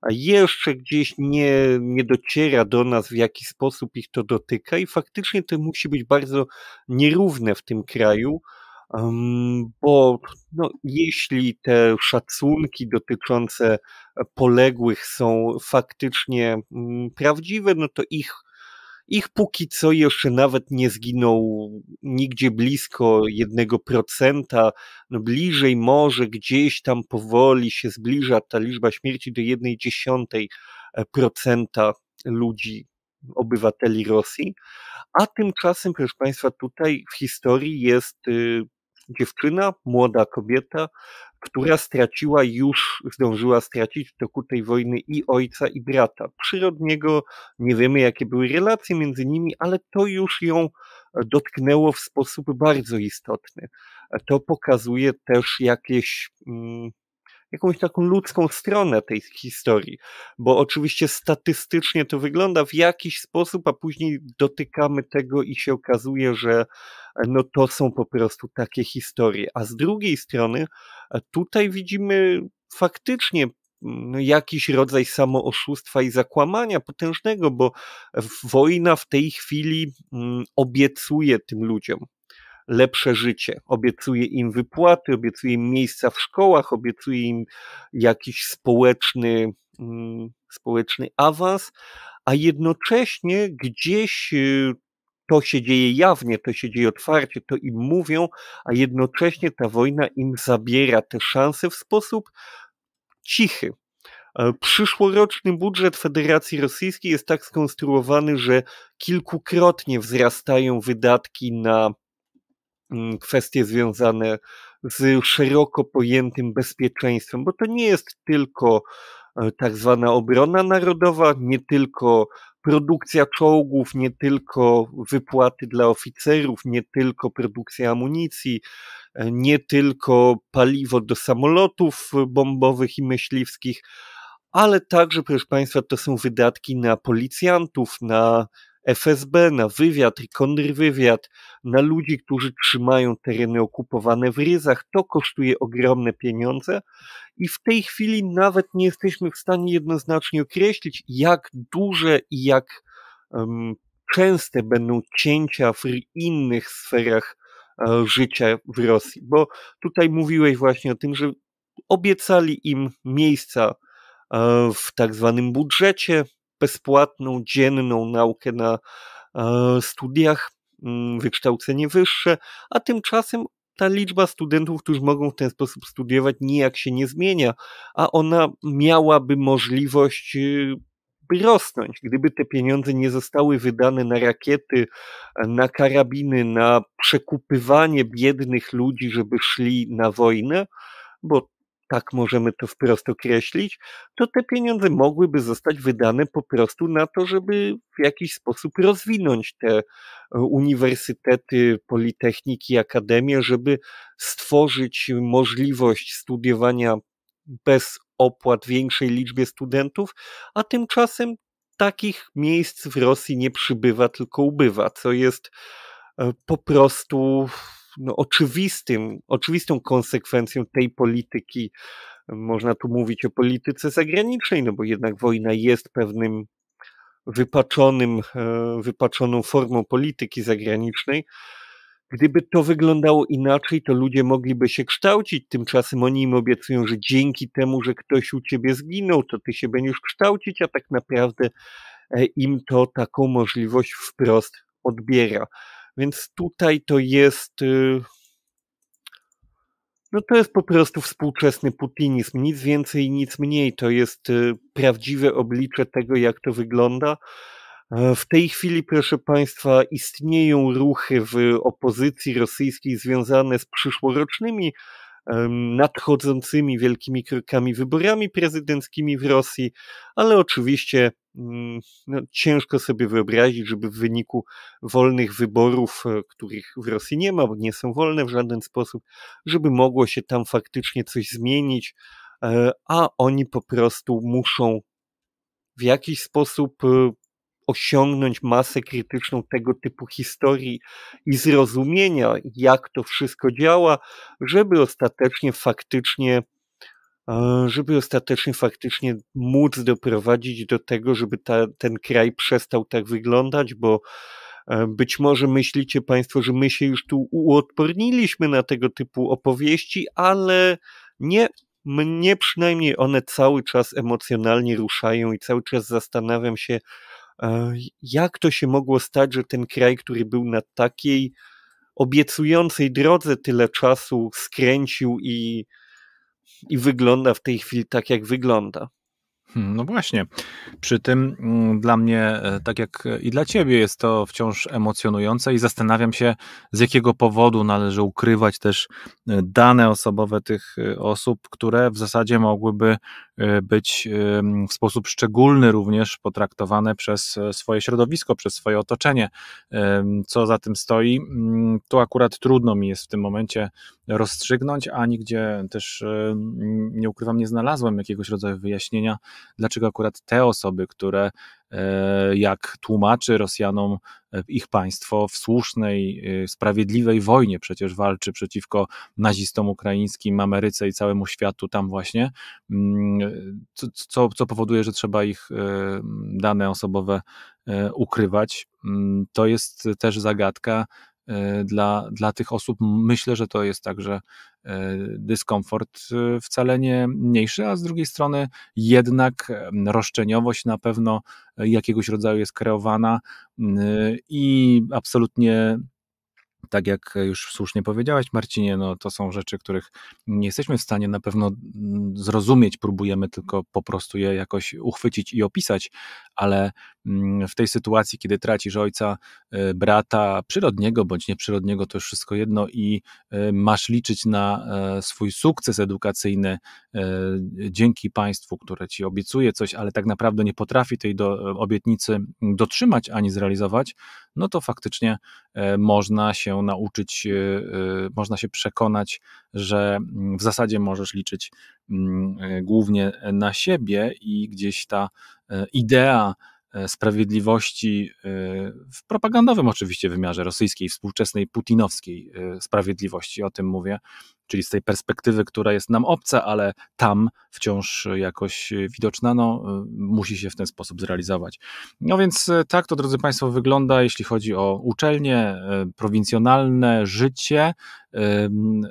jeszcze gdzieś nie, nie dociera do nas, w jaki sposób ich to dotyka, i faktycznie to musi być bardzo nierówne w tym kraju bo no, jeśli te szacunki dotyczące e, poległych są faktycznie mm, prawdziwe, no to ich, ich póki co jeszcze nawet nie zginął nigdzie blisko 1%, no bliżej może gdzieś tam powoli się zbliża ta liczba śmierci do 1,1% e, ludzi, obywateli Rosji. A tymczasem, proszę Państwa, tutaj w historii jest y, dziewczyna, młoda kobieta, która straciła już, zdążyła stracić w toku tej wojny i ojca, i brata. Przyrodniego nie wiemy, jakie były relacje między nimi, ale to już ją dotknęło w sposób bardzo istotny. To pokazuje też jakieś. Mm, jakąś taką ludzką stronę tej historii, bo oczywiście statystycznie to wygląda w jakiś sposób, a później dotykamy tego i się okazuje, że e, no to są po prostu takie historie. A z drugiej strony e, tutaj widzimy faktycznie no, jakiś rodzaj samooszustwa i zakłamania potężnego, bo wojna w tej chwili mm, obiecuje tym ludziom, lepsze życie. Obiecuje im wypłaty, obiecuje im miejsca w szkołach, obiecuje im jakiś społeczny, mm, społeczny awans, a jednocześnie gdzieś y, to się dzieje jawnie, to się dzieje otwarcie, to im mówią, a jednocześnie ta wojna im zabiera te szanse w sposób cichy. E, przyszłoroczny budżet Federacji Rosyjskiej jest tak skonstruowany, że kilkukrotnie wzrastają wydatki na Mm, kwestie związane z szeroko pojętym bezpieczeństwem, bo to nie jest tylko e, tak zwana obrona narodowa, nie tylko produkcja czołgów, nie tylko wypłaty dla oficerów, nie tylko produkcja amunicji, e, nie tylko paliwo do samolotów e, bombowych i myśliwskich, ale także, proszę Państwa, to są wydatki na policjantów, na FSB, na wywiad i kontrwywiad, na ludzi, którzy trzymają tereny okupowane w ryzach. To kosztuje ogromne pieniądze i w tej chwili nawet nie jesteśmy w stanie jednoznacznie określić, jak duże i jak um, częste będą cięcia w innych sferach e, życia w Rosji. Bo tutaj mówiłeś właśnie o tym, że obiecali im miejsca e, w tak zwanym budżecie, bezpłatną, dzienną naukę na e, studiach, mm, wykształcenie wyższe, a tymczasem ta liczba studentów, którzy mogą w ten sposób studiować, nijak się nie zmienia, a ona miałaby możliwość y, rosnąć, gdyby te pieniądze nie zostały wydane na rakiety, na karabiny, na przekupywanie biednych ludzi, żeby szli na wojnę, bo tak możemy to wprost określić, to te pieniądze mogłyby zostać wydane po prostu na to, żeby w jakiś sposób rozwinąć te e, uniwersytety, politechniki, akademie, żeby stworzyć możliwość studiowania bez opłat większej liczbie studentów, a tymczasem takich miejsc w Rosji nie przybywa, tylko ubywa, co jest e, po prostu no, oczywistym, oczywistą konsekwencją tej polityki, można tu mówić o polityce zagranicznej, no bo jednak wojna jest pewnym wypaczonym, e, wypaczoną formą polityki zagranicznej. Gdyby to wyglądało inaczej, to ludzie mogliby się kształcić. Tymczasem oni im obiecują, że dzięki temu, że ktoś u ciebie zginął, to ty się będziesz kształcić, a tak naprawdę e, im to taką możliwość wprost odbiera. Więc tutaj to jest. Y, no to jest po prostu współczesny putinizm, nic więcej, nic mniej. To jest y, prawdziwe oblicze tego, jak to wygląda. E, w tej chwili, proszę Państwa, istnieją ruchy w opozycji rosyjskiej związane z przyszłorocznymi, nadchodzącymi wielkimi krokami wyborami prezydenckimi w Rosji, ale oczywiście Mm, no, ciężko sobie wyobrazić, żeby w wyniku wolnych wyborów, e, których w Rosji nie ma, bo nie są wolne w żaden sposób, żeby mogło się tam faktycznie coś zmienić, e, a oni po prostu muszą w jakiś sposób e, osiągnąć masę krytyczną tego typu historii i zrozumienia, jak to wszystko działa, żeby ostatecznie faktycznie żeby ostatecznie faktycznie móc doprowadzić do tego, żeby ta, ten kraj przestał tak wyglądać, bo e, być może myślicie Państwo, że my się już tu uodporniliśmy na tego typu opowieści, ale nie. Mnie przynajmniej one cały czas emocjonalnie ruszają i cały czas zastanawiam się, e, jak to się mogło stać, że ten kraj, który był na takiej obiecującej drodze tyle czasu, skręcił i i wygląda w tej chwili tak, jak wygląda. Hmm, no właśnie. Przy tym mm, dla mnie, e, tak jak i dla ciebie, jest to wciąż emocjonujące i zastanawiam się, z jakiego powodu należy ukrywać też e, dane osobowe tych e, osób, które w zasadzie mogłyby być w sposób szczególny również potraktowane przez swoje środowisko, przez swoje otoczenie. Co za tym stoi, mm, to akurat trudno mi jest w tym momencie rozstrzygnąć, a nigdzie też e, nie ukrywam, nie znalazłem jakiegoś rodzaju wyjaśnienia, dlaczego akurat te osoby, które e, jak tłumaczy Rosjanom e, ich państwo w słusznej, sprawiedliwej wojnie przecież walczy przeciwko nazistom ukraińskim, Ameryce i całemu światu tam właśnie, mm, co, co, co powoduje, że trzeba ich dane osobowe ukrywać. Mm, to jest też zagadka, E, dla, dla tych osób myślę, że to jest także e, dyskomfort e, wcale nie mniejszy, a z drugiej strony jednak roszczeniowość na pewno jakiegoś rodzaju jest kreowana i absolutnie tak jak już słusznie powiedziałeś, Marcinie, no to są rzeczy, których nie jesteśmy w stanie na pewno mm, zrozumieć, próbujemy tylko po prostu je jakoś uchwycić i opisać, ale mm, w tej sytuacji, kiedy tracisz ojca, y, brata, przyrodniego bądź nieprzyrodniego, to już wszystko jedno i y, masz liczyć na e, swój sukces edukacyjny e, dzięki państwu, które ci obiecuje coś, ale tak naprawdę nie potrafi tej do, e, obietnicy dotrzymać ani zrealizować, no to faktycznie e, można się nauczyć, e, e, można się przekonać, że mm, w zasadzie możesz liczyć mm, głównie na siebie i gdzieś ta idea E, sprawiedliwości e, w propagandowym oczywiście wymiarze rosyjskiej, współczesnej putinowskiej e, sprawiedliwości, o tym mówię, czyli z tej perspektywy, która jest nam obca, ale tam wciąż jakoś widoczna, no, musi się w ten sposób zrealizować. No więc tak to, drodzy Państwo, wygląda, jeśli chodzi o uczelnie, prowincjonalne życie,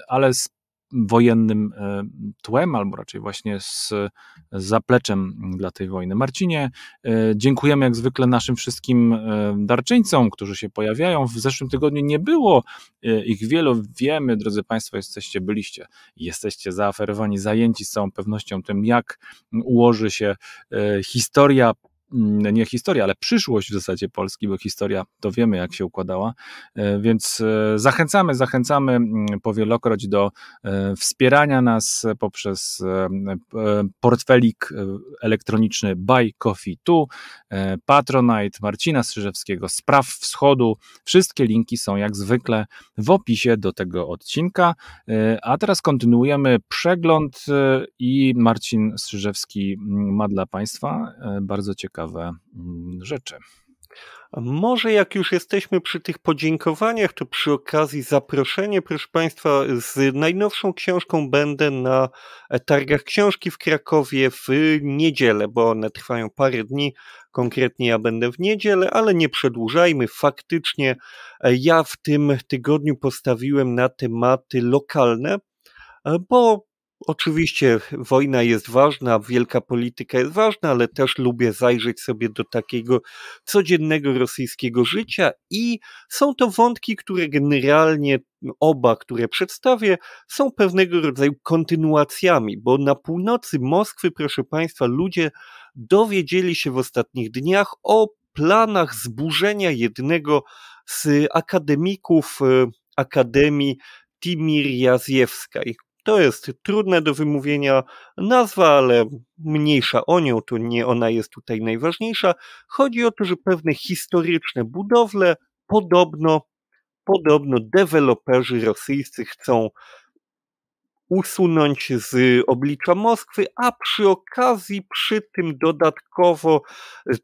ale z wojennym e, tłem, albo raczej właśnie z zapleczem dla tej wojny. Marcinie, e, dziękujemy jak zwykle naszym wszystkim e, darczyńcom, którzy się pojawiają. W zeszłym tygodniu nie było ich wielu. Wiemy, drodzy Państwo, jesteście, byliście, jesteście zaaferowani, zajęci z całą pewnością tym, jak ułoży się historia Mm, nie historia, ale przyszłość w zasadzie Polski, bo historia to wiemy, jak się układała. E, więc e, zachęcamy, zachęcamy mm, powielokroć do e, wspierania nas poprzez portfelik elektroniczny Buy Coffee Tu, Patronite Marcina Strzyżewskiego, Spraw Wschodu. Wszystkie linki są jak zwykle w opisie do tego odcinka. A teraz kontynuujemy przegląd i Marcin Strzyżewski mm, ma dla Państwa bardzo ciekawe ciekawe mm, rzeczy. Może jak już jesteśmy przy tych podziękowaniach, to przy okazji zaproszenie, proszę Państwa, z najnowszą książką będę na e, targach książki w Krakowie w niedzielę, bo one trwają parę dni. Konkretnie ja będę w niedzielę, ale nie przedłużajmy. Faktycznie e, ja w tym tygodniu postawiłem na tematy lokalne, e, bo Oczywiście wojna jest ważna, wielka polityka jest ważna, ale też lubię zajrzeć sobie do takiego codziennego rosyjskiego życia i są to wątki, które generalnie oba, które przedstawię, są pewnego rodzaju kontynuacjami, bo na północy Moskwy, proszę Państwa, ludzie dowiedzieli się w ostatnich dniach o planach zburzenia jednego z akademików e, Akademii Timir Jazjewskiej, to jest trudne do wymówienia nazwa, ale mniejsza o nią, to nie ona jest tutaj najważniejsza. Chodzi o to, że pewne historyczne budowle podobno, podobno deweloperzy rosyjscy chcą usunąć z oblicza Moskwy, a przy okazji przy tym dodatkowo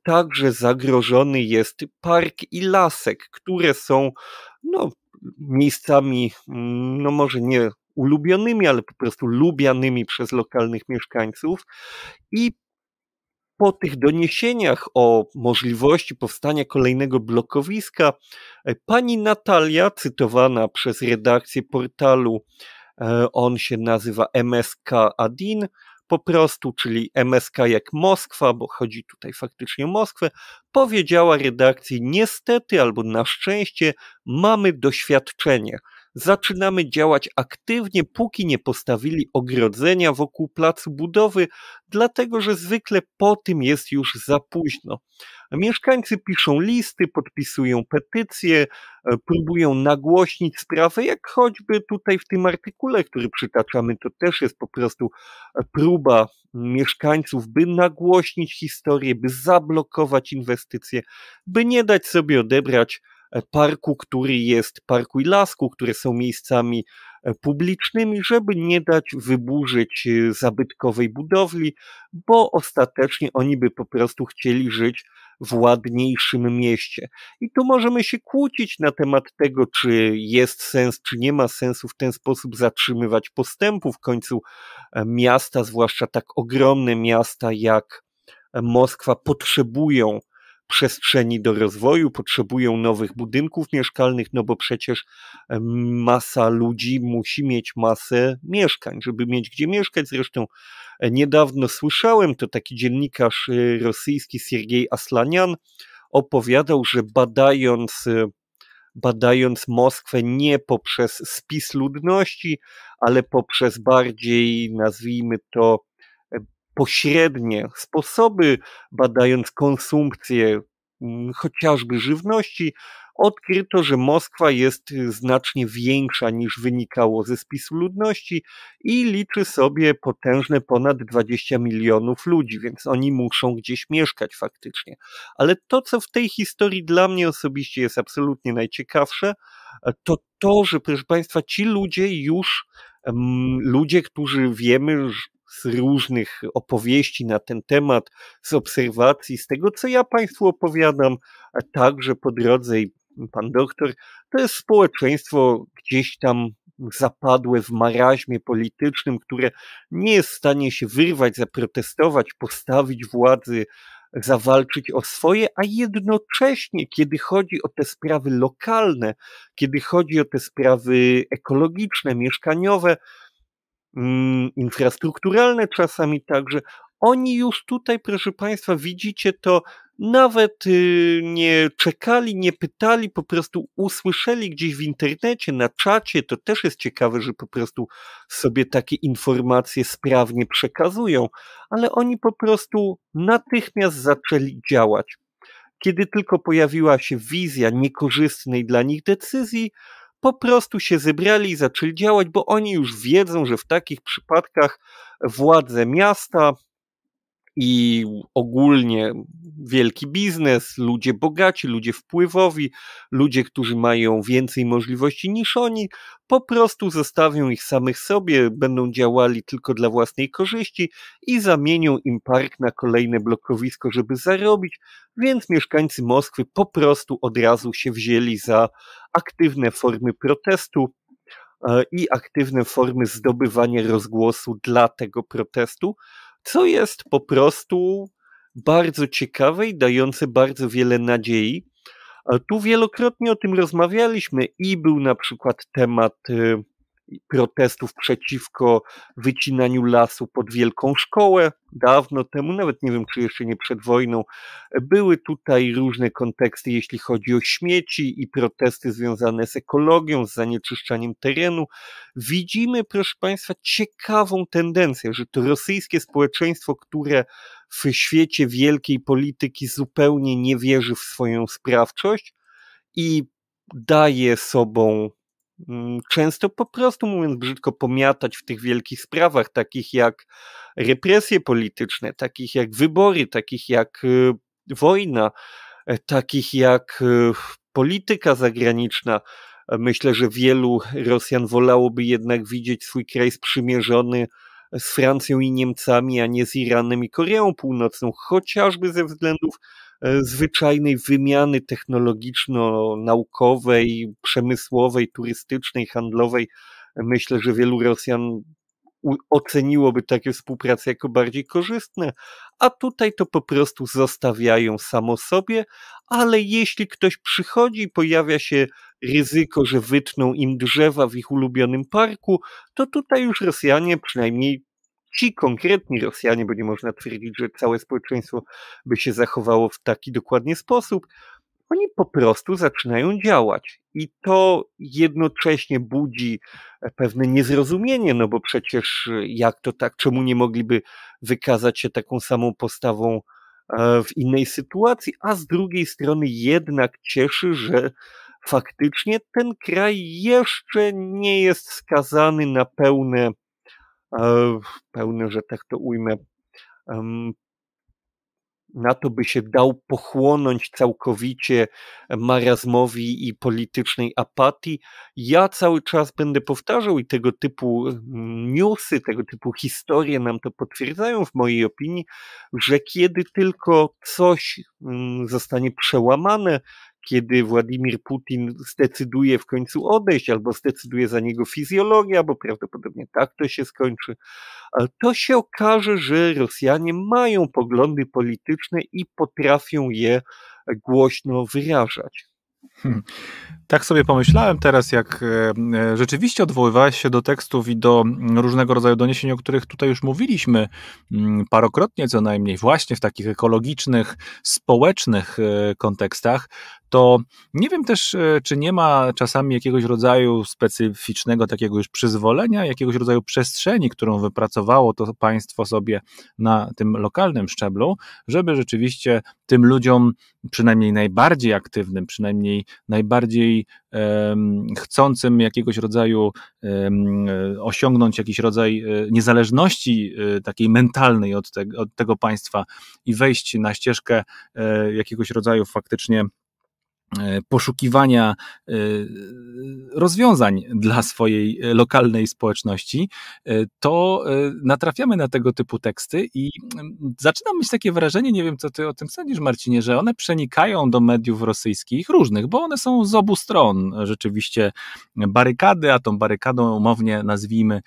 także zagrożony jest park i lasek, które są no, miejscami, mm, no może nie ulubionymi, ale po prostu lubianymi przez lokalnych mieszkańców i po tych doniesieniach o możliwości powstania kolejnego blokowiska, e, pani Natalia, cytowana przez redakcję portalu, e, on się nazywa MSK Adin, po prostu, czyli MSK jak Moskwa, bo chodzi tutaj faktycznie o Moskwę, powiedziała redakcji: Niestety albo na szczęście mamy doświadczenie zaczynamy działać aktywnie, póki nie postawili ogrodzenia wokół placu budowy, dlatego że zwykle po tym jest już za późno. Mieszkańcy piszą listy, podpisują petycje, e, próbują nagłośnić sprawę, jak choćby tutaj w tym artykule, który przytaczamy, to też jest po prostu e, próba mieszkańców, by nagłośnić historię, by zablokować inwestycje, by nie dać sobie odebrać E, parku, który jest parku i lasku, które są miejscami e, publicznymi, żeby nie dać wyburzyć e, zabytkowej budowli, bo ostatecznie oni by po prostu chcieli żyć w ładniejszym mieście. I tu możemy się kłócić na temat tego, czy jest sens, czy nie ma sensu w ten sposób zatrzymywać postępu. W końcu miasta, zwłaszcza tak ogromne miasta jak Moskwa, potrzebują przestrzeni do rozwoju, potrzebują nowych budynków mieszkalnych, no bo przecież masa ludzi musi mieć masę mieszkań, żeby mieć gdzie mieszkać. Zresztą e, niedawno słyszałem, to taki dziennikarz e, rosyjski Siergiej Aslanian opowiadał, że badając e, badając Moskwę nie poprzez spis ludności, ale poprzez bardziej, nazwijmy to, pośrednie sposoby, badając konsumpcję mm, chociażby żywności, odkryto, że Moskwa jest y, znacznie większa niż wynikało ze spisu ludności i liczy sobie potężne ponad 20 milionów ludzi, więc oni muszą gdzieś mieszkać faktycznie. Ale to, co w tej historii dla mnie osobiście jest absolutnie najciekawsze, e, to to, że proszę Państwa, ci ludzie już, ludzie, którzy wiemy, z różnych opowieści na ten temat, z obserwacji, z tego co ja Państwu opowiadam, a także po drodze i pan doktor, to jest społeczeństwo gdzieś tam zapadłe w maraźmie politycznym, które nie jest w stanie się wyrwać, zaprotestować, postawić władzy, zawalczyć o swoje, a jednocześnie, kiedy chodzi o te sprawy lokalne, kiedy chodzi o te sprawy ekologiczne, mieszkaniowe, Mm, infrastrukturalne, czasami także. Oni już tutaj, proszę Państwa, widzicie to, nawet y, nie czekali, nie pytali, po prostu usłyszeli gdzieś w internecie, na czacie. To też jest ciekawe, że po prostu sobie takie informacje sprawnie przekazują, ale oni po prostu natychmiast zaczęli działać. Kiedy tylko pojawiła się wizja niekorzystnej dla nich decyzji, po prostu się zebrali i zaczęli działać, bo oni już wiedzą, że w takich przypadkach władze miasta, i ogólnie wielki biznes, ludzie bogaci, ludzie wpływowi, ludzie, którzy mają więcej możliwości niż oni, po prostu zostawią ich samych sobie, będą działali tylko dla własnej korzyści i zamienią im park na kolejne blokowisko, żeby zarobić, więc mieszkańcy Moskwy po prostu od razu się wzięli za aktywne formy protestu e, i aktywne formy zdobywania rozgłosu dla tego protestu co jest po prostu bardzo ciekawe i dające bardzo wiele nadziei. Tu wielokrotnie o tym rozmawialiśmy i był na przykład temat y, protestów przeciwko wycinaniu lasu pod Wielką Szkołę dawno temu, nawet nie wiem czy jeszcze nie przed wojną. Były tutaj różne konteksty, jeśli chodzi o śmieci i protesty związane z ekologią, z zanieczyszczaniem terenu. Widzimy, proszę Państwa, ciekawą tendencję, że to rosyjskie społeczeństwo, które w świecie wielkiej polityki zupełnie nie wierzy w swoją sprawczość i daje sobą Mm, często po prostu, mówiąc brzydko, pomiatać w tych wielkich sprawach, takich jak represje polityczne, takich jak wybory, takich jak y, wojna, e, takich jak y, polityka zagraniczna. E, myślę, że wielu Rosjan wolałoby jednak widzieć swój kraj sprzymierzony z Francją i Niemcami, a nie z Iranem i Koreą Północną, chociażby ze względów E, zwyczajnej wymiany technologiczno-naukowej, przemysłowej, turystycznej, handlowej. Myślę, że wielu Rosjan oceniłoby takie współpracę jako bardziej korzystne, a tutaj to po prostu zostawiają samo sobie, ale jeśli ktoś przychodzi, pojawia się ryzyko, że wytną im drzewa w ich ulubionym parku, to tutaj już Rosjanie, przynajmniej ci konkretni Rosjanie, bo nie można twierdzić, że całe społeczeństwo by się zachowało w taki dokładnie sposób, oni po prostu zaczynają działać. I to jednocześnie budzi e, pewne niezrozumienie, no bo przecież e, jak to tak, czemu nie mogliby wykazać się taką samą postawą e, w innej sytuacji, a z drugiej strony jednak cieszy, że faktycznie ten kraj jeszcze nie jest skazany na pełne E, pełny, że tak to ujmę, na to, by się dał pochłonąć całkowicie marazmowi i politycznej apatii. Ja cały czas będę powtarzał i tego typu mm, newsy, tego typu historie nam to potwierdzają w mojej opinii, że kiedy tylko coś mm, zostanie przełamane, kiedy Władimir Putin zdecyduje w końcu odejść, albo zdecyduje za niego fizjologia, bo prawdopodobnie tak to się skończy, to się okaże, że Rosjanie mają poglądy polityczne i potrafią je głośno wyrażać. Hmm. Tak sobie pomyślałem teraz, jak e, e, rzeczywiście odwoływałeś się do tekstów i do mm, różnego rodzaju doniesień, o których tutaj już mówiliśmy mm, parokrotnie co najmniej, właśnie w takich ekologicznych, społecznych e, kontekstach, to nie wiem też, e, czy nie ma czasami jakiegoś rodzaju specyficznego takiego już przyzwolenia, jakiegoś rodzaju przestrzeni, którą wypracowało to państwo sobie na tym lokalnym szczeblu, żeby rzeczywiście tym ludziom, przynajmniej najbardziej aktywnym, przynajmniej najbardziej um, chcącym jakiegoś rodzaju um, osiągnąć jakiś rodzaj e, niezależności takiej mentalnej od, te, od tego państwa i wejść na ścieżkę um, jakiegoś rodzaju faktycznie E, poszukiwania e, rozwiązań dla swojej lokalnej społeczności, e, to natrafiamy na tego typu teksty i mm, zaczynam mieć takie wrażenie, nie wiem co ty o tym sądzisz Marcinie, że one przenikają do mediów rosyjskich różnych, bo one są z obu stron rzeczywiście barykady, a tą barykadą umownie nazwijmy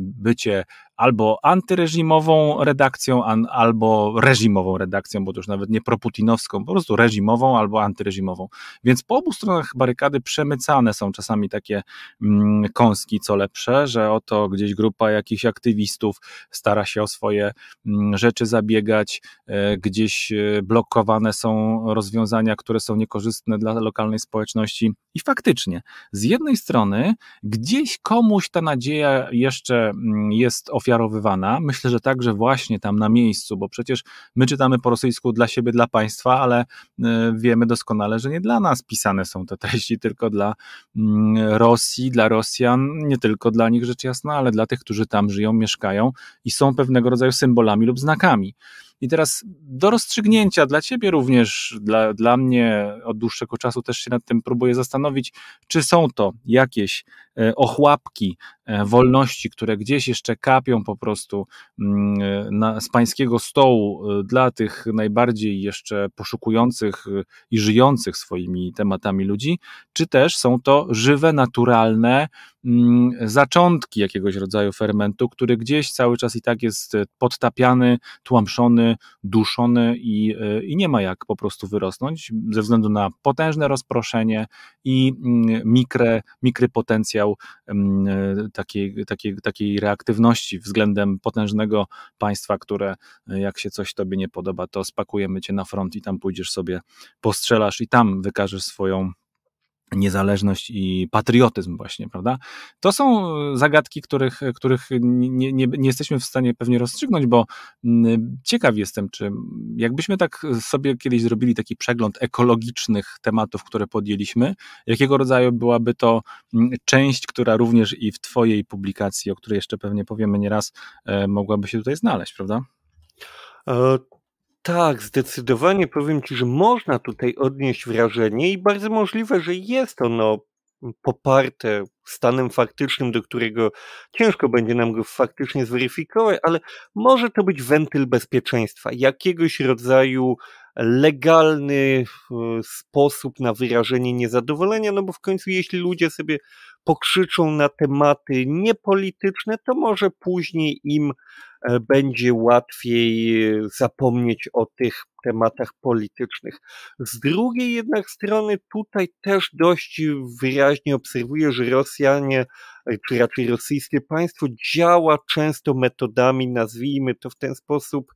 bycie albo antyreżimową redakcją, an, albo reżimową redakcją, bo to już nawet nie proputinowską, po prostu reżimową albo antyreżimową. Więc po obu stronach barykady przemycane są czasami takie mm, kąski, co lepsze, że oto gdzieś grupa jakichś aktywistów stara się o swoje mm, rzeczy zabiegać, y, gdzieś y, blokowane są rozwiązania, które są niekorzystne dla lokalnej społeczności. I faktycznie, z jednej strony, gdzieś komuś ta nadzieja jeszcze mm, jest ofiarą, ofiarowywana. Myślę, że także właśnie tam na miejscu, bo przecież my czytamy po rosyjsku dla siebie, dla państwa, ale y, wiemy doskonale, że nie dla nas pisane są te treści, tylko dla mm, Rosji, dla Rosjan, nie tylko dla nich rzecz jasna, ale dla tych, którzy tam żyją, mieszkają i są pewnego rodzaju symbolami lub znakami. I teraz do rozstrzygnięcia dla ciebie również, dla, dla mnie od dłuższego czasu też się nad tym próbuję zastanowić, czy są to jakieś e, ochłapki e, wolności, które gdzieś jeszcze kapią po prostu mm, na, z pańskiego stołu e, dla tych najbardziej jeszcze poszukujących i żyjących swoimi tematami ludzi, czy też są to żywe, naturalne, Mm, zaczątki jakiegoś rodzaju fermentu, który gdzieś cały czas i tak jest e, podtapiany, tłamszony, duszony i, e, i nie ma jak po prostu wyrosnąć ze względu na potężne rozproszenie i mm, mikre, mikry potencjał mm, e, takiej, takiej, takiej reaktywności względem potężnego państwa, które jak się coś tobie nie podoba, to spakujemy cię na front i tam pójdziesz sobie, postrzelasz i tam wykażesz swoją niezależność i patriotyzm właśnie, prawda? To są e, zagadki, których, e, których nie, nie, nie, jesteśmy w stanie pewnie rozstrzygnąć, bo ciekaw jestem, czy jakbyśmy tak sobie kiedyś zrobili taki przegląd ekologicznych tematów, które podjęliśmy, jakiego rodzaju byłaby to część, która również i w twojej publikacji, o której jeszcze pewnie powiemy nieraz, e, mogłaby się tutaj znaleźć, prawda? tak, zdecydowanie powiem Ci, że można tutaj odnieść wrażenie i bardzo możliwe, że jest ono poparte stanem faktycznym, do którego ciężko będzie nam go faktycznie zweryfikować, ale może to być wentyl bezpieczeństwa, jakiegoś rodzaju legalny e, sposób na wyrażenie niezadowolenia, no bo w końcu jeśli ludzie sobie pokrzyczą na tematy niepolityczne, to może później im e, będzie łatwiej e, zapomnieć o tych tematach politycznych. Z drugiej jednak strony tutaj też dość wyraźnie obserwuję, że Rosjanie, e, czy raczej rosyjskie państwo działa często metodami, nazwijmy to w ten sposób,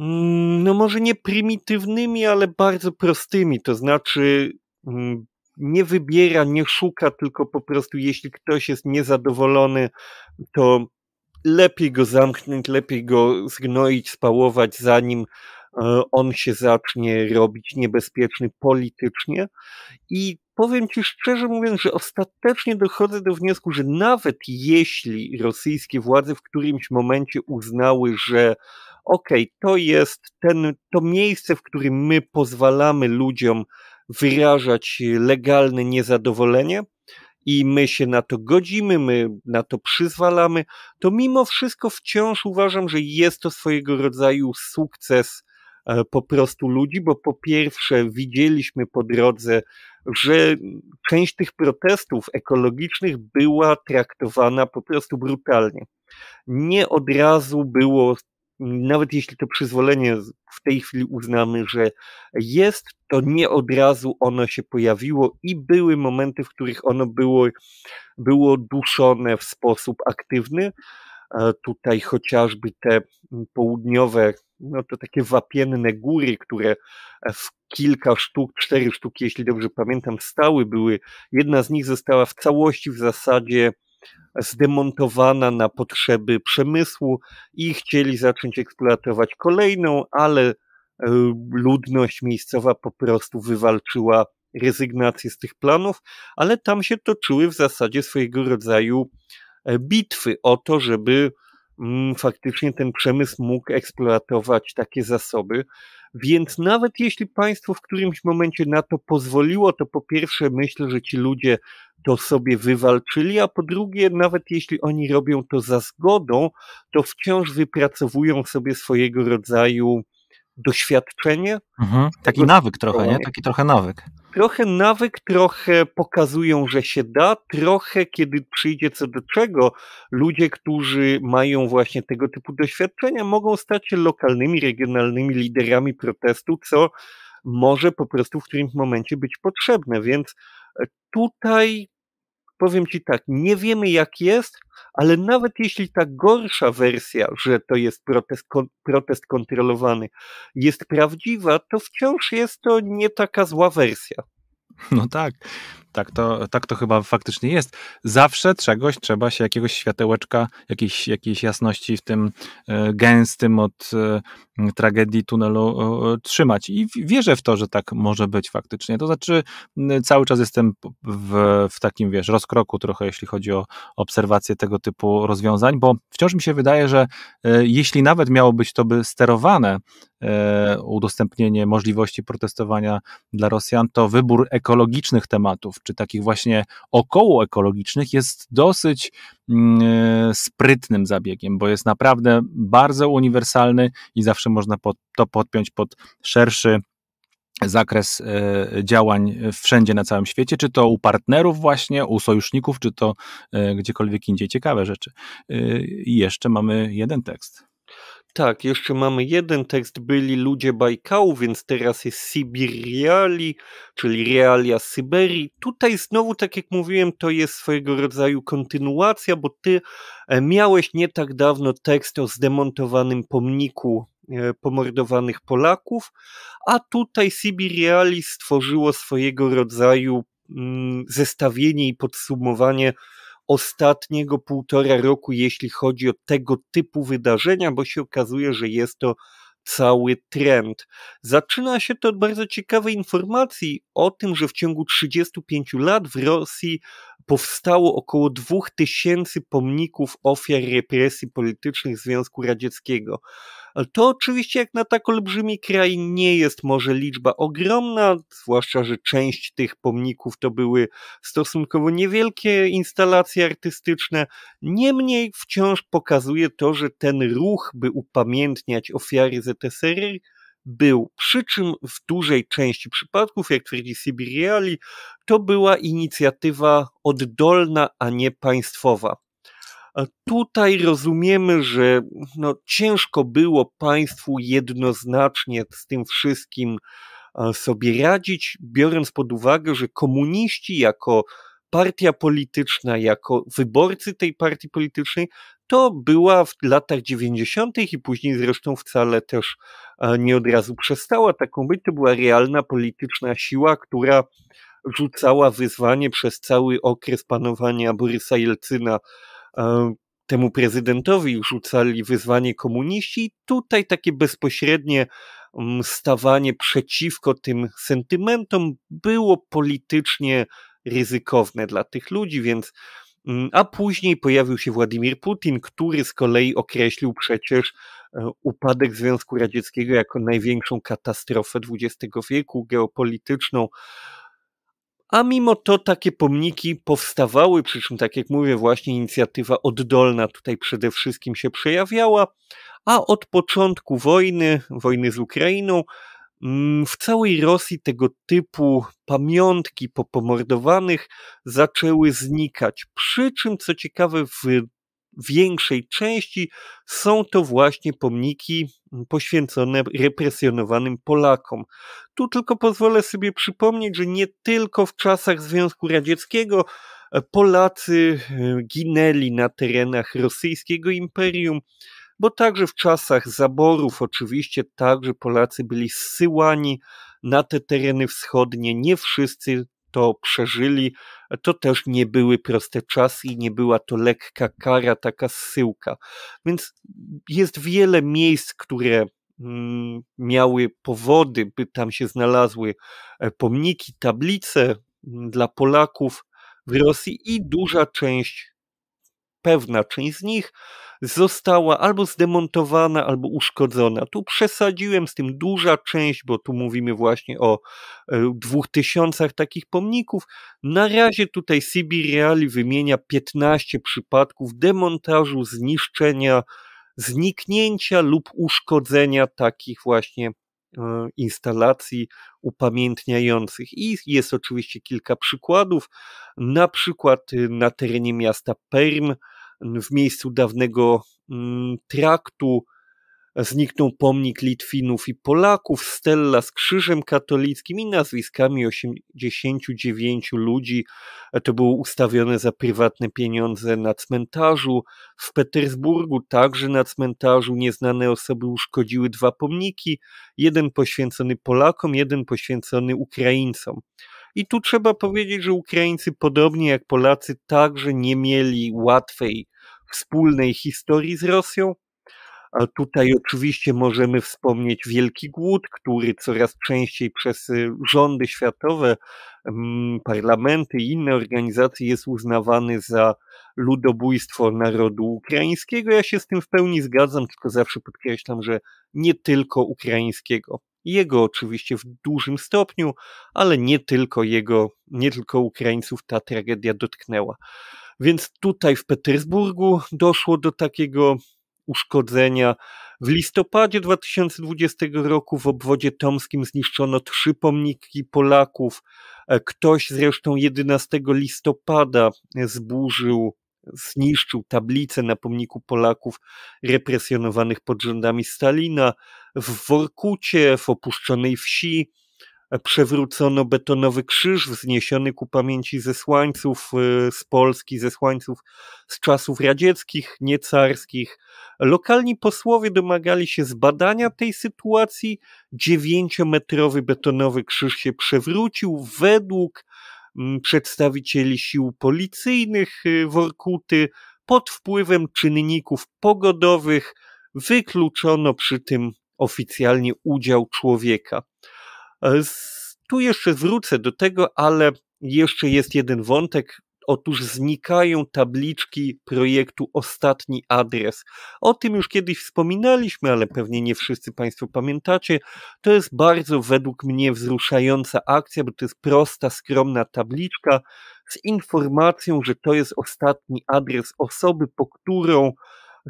mm, no może nie prymitywnymi, ale bardzo prostymi, to znaczy mm, nie wybiera, nie szuka, tylko po prostu jeśli ktoś jest niezadowolony, to lepiej go zamknąć, lepiej go zgnoić, spałować, zanim e, on się zacznie robić niebezpieczny politycznie. I powiem Ci szczerze mówiąc, że ostatecznie dochodzę do wniosku, że nawet jeśli rosyjskie władze w którymś momencie uznały, że okej, okay, to jest ten, to miejsce, w którym my pozwalamy ludziom wyrażać legalne niezadowolenie i my się na to godzimy, my na to przyzwalamy, to mimo wszystko wciąż uważam, że jest to swojego rodzaju sukces e, po prostu ludzi, bo po pierwsze widzieliśmy po drodze, że część tych protestów ekologicznych była traktowana po prostu brutalnie. Nie od razu było nawet jeśli to przyzwolenie w tej chwili uznamy, że jest, to nie od razu ono się pojawiło i były momenty, w których ono było, było duszone w sposób aktywny. E, tutaj chociażby te mm, południowe, no to takie wapienne góry, które w kilka sztuk, cztery sztuki, jeśli dobrze pamiętam, stały, były. Jedna z nich została w całości w zasadzie zdemontowana na potrzeby przemysłu i chcieli zacząć eksploatować kolejną, ale e, ludność miejscowa po prostu wywalczyła rezygnację z tych planów, ale tam się toczyły w zasadzie swojego rodzaju e, bitwy o to, żeby mm, faktycznie ten przemysł mógł eksploatować takie zasoby. Więc nawet jeśli państwo w którymś momencie na to pozwoliło, to po pierwsze myślę, że ci ludzie to sobie wywalczyli, a po drugie, nawet jeśli oni robią to za zgodą, to wciąż wypracowują sobie swojego rodzaju doświadczenie. Mhm. Taki nawyk trochę, nie? Taki trochę nawyk trochę nawyk, trochę pokazują, że się da, trochę kiedy przyjdzie co do czego, ludzie, którzy mają właśnie tego typu doświadczenia, mogą stać się lokalnymi, regionalnymi liderami protestu, co może po prostu w którymś momencie być potrzebne, więc e, tutaj powiem Ci tak, nie wiemy jak jest, ale nawet jeśli ta gorsza wersja, że to jest protest, kon, protest kontrolowany, jest prawdziwa, to wciąż jest to nie taka zła wersja. No tak, tak to, tak to chyba faktycznie jest. Zawsze czegoś trzeba się jakiegoś światełeczka, jakiejś, jakiejś jasności w tym e, gęstym od e, tragedii tunelu e, trzymać. I wierzę w to, że tak może być faktycznie. To znaczy, cały czas jestem w, w takim, wiesz, rozkroku trochę, jeśli chodzi o obserwację tego typu rozwiązań, bo wciąż mi się wydaje, że jeśli nawet miało być to by sterowane E, udostępnienie możliwości protestowania dla Rosjan, to wybór ekologicznych tematów, czy takich właśnie około ekologicznych, jest dosyć mm, e, sprytnym zabiegiem, bo jest naprawdę bardzo uniwersalny i zawsze można pod, to podpiąć pod szerszy zakres e, działań wszędzie na całym świecie, czy to u partnerów właśnie, u sojuszników, czy to gdziekolwiek indziej. Ciekawe rzeczy. I jeszcze mamy jeden tekst. Tak, jeszcze mamy jeden tekst, byli ludzie Bajkału, więc teraz jest Sibiriali, czyli realia Syberii. Tutaj znowu, tak jak mówiłem, to jest swojego rodzaju kontynuacja, bo ty e, miałeś nie tak dawno tekst o zdemontowanym pomniku e, pomordowanych Polaków, a tutaj Sibiriali stworzyło swojego rodzaju mm, zestawienie i podsumowanie ostatniego półtora roku, jeśli chodzi o tego typu wydarzenia, bo się okazuje, że jest to cały trend. Zaczyna się to od bardzo ciekawej informacji o tym, że w ciągu 35 lat w Rosji powstało około 2000 pomników ofiar represji politycznych Związku Radzieckiego. Ale To oczywiście jak na tak olbrzymi kraj nie jest może liczba ogromna, zwłaszcza, że część tych pomników to były stosunkowo niewielkie instalacje artystyczne. Niemniej wciąż pokazuje to, że ten ruch, by upamiętniać ofiary ZSRR, był. Przy czym w dużej części przypadków, jak twierdzi Sibiriali, to była inicjatywa oddolna, a nie państwowa. Tutaj rozumiemy, że no, ciężko było państwu jednoznacznie z tym wszystkim sobie radzić, biorąc pod uwagę, że komuniści jako partia polityczna, jako wyborcy tej partii politycznej, to była w latach 90. i później zresztą wcale też nie od razu przestała taką być. To była realna polityczna siła, która rzucała wyzwanie przez cały okres panowania Borysa Jelcyna E, temu prezydentowi rzucali wyzwanie komuniści. Tutaj takie bezpośrednie mm, stawanie przeciwko tym sentymentom było politycznie ryzykowne dla tych ludzi, więc mm, a później pojawił się Władimir Putin, który z kolei określił przecież e, upadek Związku Radzieckiego jako największą katastrofę XX wieku geopolityczną. A mimo to takie pomniki powstawały, przy czym, tak jak mówię, właśnie inicjatywa oddolna tutaj przede wszystkim się przejawiała, a od początku wojny, wojny z Ukrainą, mm, w całej Rosji tego typu pamiątki po pomordowanych zaczęły znikać. Przy czym, co ciekawe, w większej części są to właśnie pomniki poświęcone represjonowanym Polakom. Tu tylko pozwolę sobie przypomnieć, że nie tylko w czasach Związku Radzieckiego e, Polacy e, ginęli na terenach rosyjskiego imperium, bo także w czasach zaborów oczywiście także Polacy byli zsyłani na te tereny wschodnie. Nie wszyscy to przeżyli. To też nie były proste czasy i nie była to lekka kara, taka zsyłka. Więc jest wiele miejsc, które mm, miały powody, by tam się znalazły e, pomniki, tablice mm, dla Polaków w Rosji i duża część, pewna część z nich została albo zdemontowana, albo uszkodzona. Tu przesadziłem z tym duża część, bo tu mówimy właśnie o e, dwóch tysiącach takich pomników. Na razie tutaj Sibiriali wymienia 15 przypadków demontażu, zniszczenia, zniknięcia lub uszkodzenia takich właśnie e, instalacji upamiętniających. I jest oczywiście kilka przykładów. Na przykład e, na terenie miasta Perm w miejscu dawnego mm, traktu zniknął pomnik Litwinów i Polaków, stella z krzyżem katolickim i nazwiskami 89 ludzi. To było ustawione za prywatne pieniądze na cmentarzu. W Petersburgu także na cmentarzu nieznane osoby uszkodziły dwa pomniki, jeden poświęcony Polakom, jeden poświęcony Ukraińcom. I tu trzeba powiedzieć, że Ukraińcy, podobnie jak Polacy, także nie mieli łatwej wspólnej historii z Rosją. A tutaj oczywiście możemy wspomnieć Wielki Głód, który coraz częściej przez y, rządy światowe, parlamenty i inne organizacje jest uznawany za ludobójstwo narodu ukraińskiego. Ja się z tym w pełni zgadzam, tylko zawsze podkreślam, że nie tylko ukraińskiego. Jego oczywiście w dużym stopniu, ale nie tylko jego, nie tylko Ukraińców ta tragedia dotknęła. Więc tutaj w Petersburgu doszło do takiego uszkodzenia. W listopadzie 2020 roku w obwodzie tomskim zniszczono trzy pomniki Polaków. E, ktoś zresztą 11 listopada zburzył, zniszczył tablicę na pomniku Polaków represjonowanych pod rządami Stalina. W Workucie, w opuszczonej wsi, przewrócono betonowy krzyż wzniesiony ku pamięci zesłańców e, z Polski, zesłańców z czasów radzieckich, niecarskich. Lokalni posłowie domagali się zbadania tej sytuacji. Dziewięciometrowy betonowy krzyż się przewrócił według przedstawicieli sił policyjnych e, Workuty pod wpływem czynników pogodowych. Wykluczono przy tym oficjalnie udział człowieka. E, tu jeszcze wrócę do tego, ale jeszcze jest jeden wątek. Otóż znikają tabliczki projektu Ostatni Adres. O tym już kiedyś wspominaliśmy, ale pewnie nie wszyscy Państwo pamiętacie. To jest bardzo według mnie wzruszająca akcja, bo to jest prosta, skromna tabliczka z informacją, że to jest ostatni adres osoby, po którą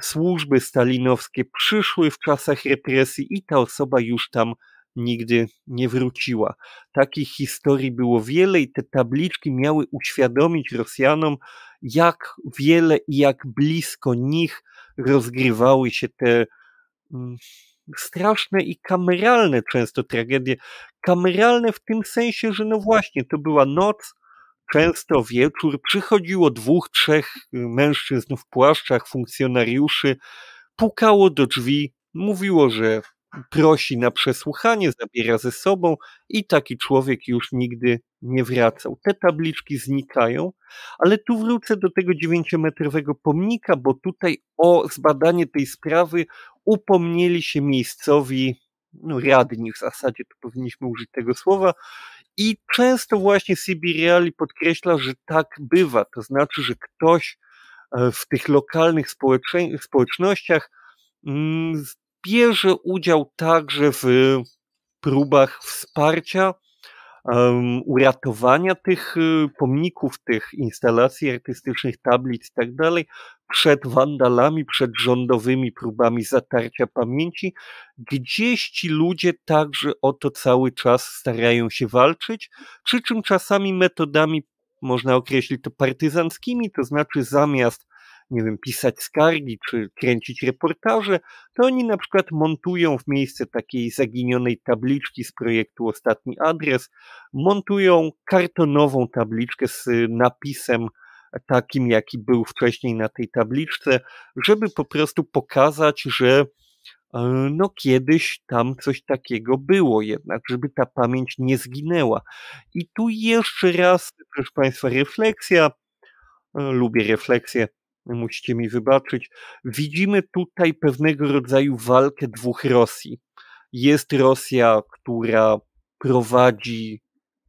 służby stalinowskie przyszły w czasach represji i ta osoba już tam nigdy nie wróciła. Takich historii było wiele i te tabliczki miały uświadomić Rosjanom, jak wiele i jak blisko nich rozgrywały się te mm, straszne i kameralne często tragedie. Kameralne w tym sensie, że no właśnie, to była noc, często wieczór, przychodziło dwóch, trzech y, mężczyzn w płaszczach, funkcjonariuszy, pukało do drzwi, mówiło, że prosi na przesłuchanie, zabiera ze sobą i taki człowiek już nigdy nie wracał. Te tabliczki znikają, ale tu wrócę do tego dziewięciometrowego pomnika, bo tutaj o zbadanie tej sprawy upomnieli się miejscowi no, radni, w zasadzie to powinniśmy użyć tego słowa. I często właśnie Sibiriali podkreśla, że tak bywa, to znaczy, że ktoś e, w tych lokalnych społecznościach mm, bierze udział także w y, próbach wsparcia, um, uratowania tych y, pomników, tych instalacji artystycznych, tablic i tak dalej, przed wandalami, przed rządowymi próbami zatarcia pamięci. Gdzieś ci ludzie także o to cały czas starają się walczyć, przy czym czasami metodami można określić to partyzanckimi, to znaczy zamiast nie wiem, pisać skargi czy kręcić reportaże, to oni na przykład montują w miejsce takiej zaginionej tabliczki z projektu Ostatni Adres, montują kartonową tabliczkę z napisem takim, jaki był wcześniej na tej tabliczce, żeby po prostu pokazać, że e, no kiedyś tam coś takiego było jednak, żeby ta pamięć nie zginęła. I tu jeszcze raz, proszę Państwa, refleksja, e, lubię refleksję, musicie mi wybaczyć. Widzimy tutaj pewnego rodzaju walkę dwóch Rosji. Jest Rosja, która prowadzi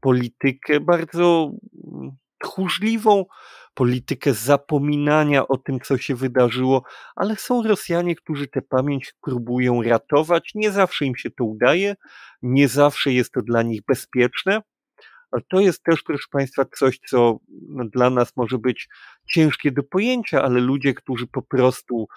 politykę bardzo mm, tchórzliwą, politykę zapominania o tym, co się wydarzyło, ale są Rosjanie, którzy tę pamięć próbują ratować. Nie zawsze im się to udaje, nie zawsze jest to dla nich bezpieczne. Ale to jest też, proszę Państwa, coś, co dla nas może być ciężkie do pojęcia, ale ludzie, którzy po prostu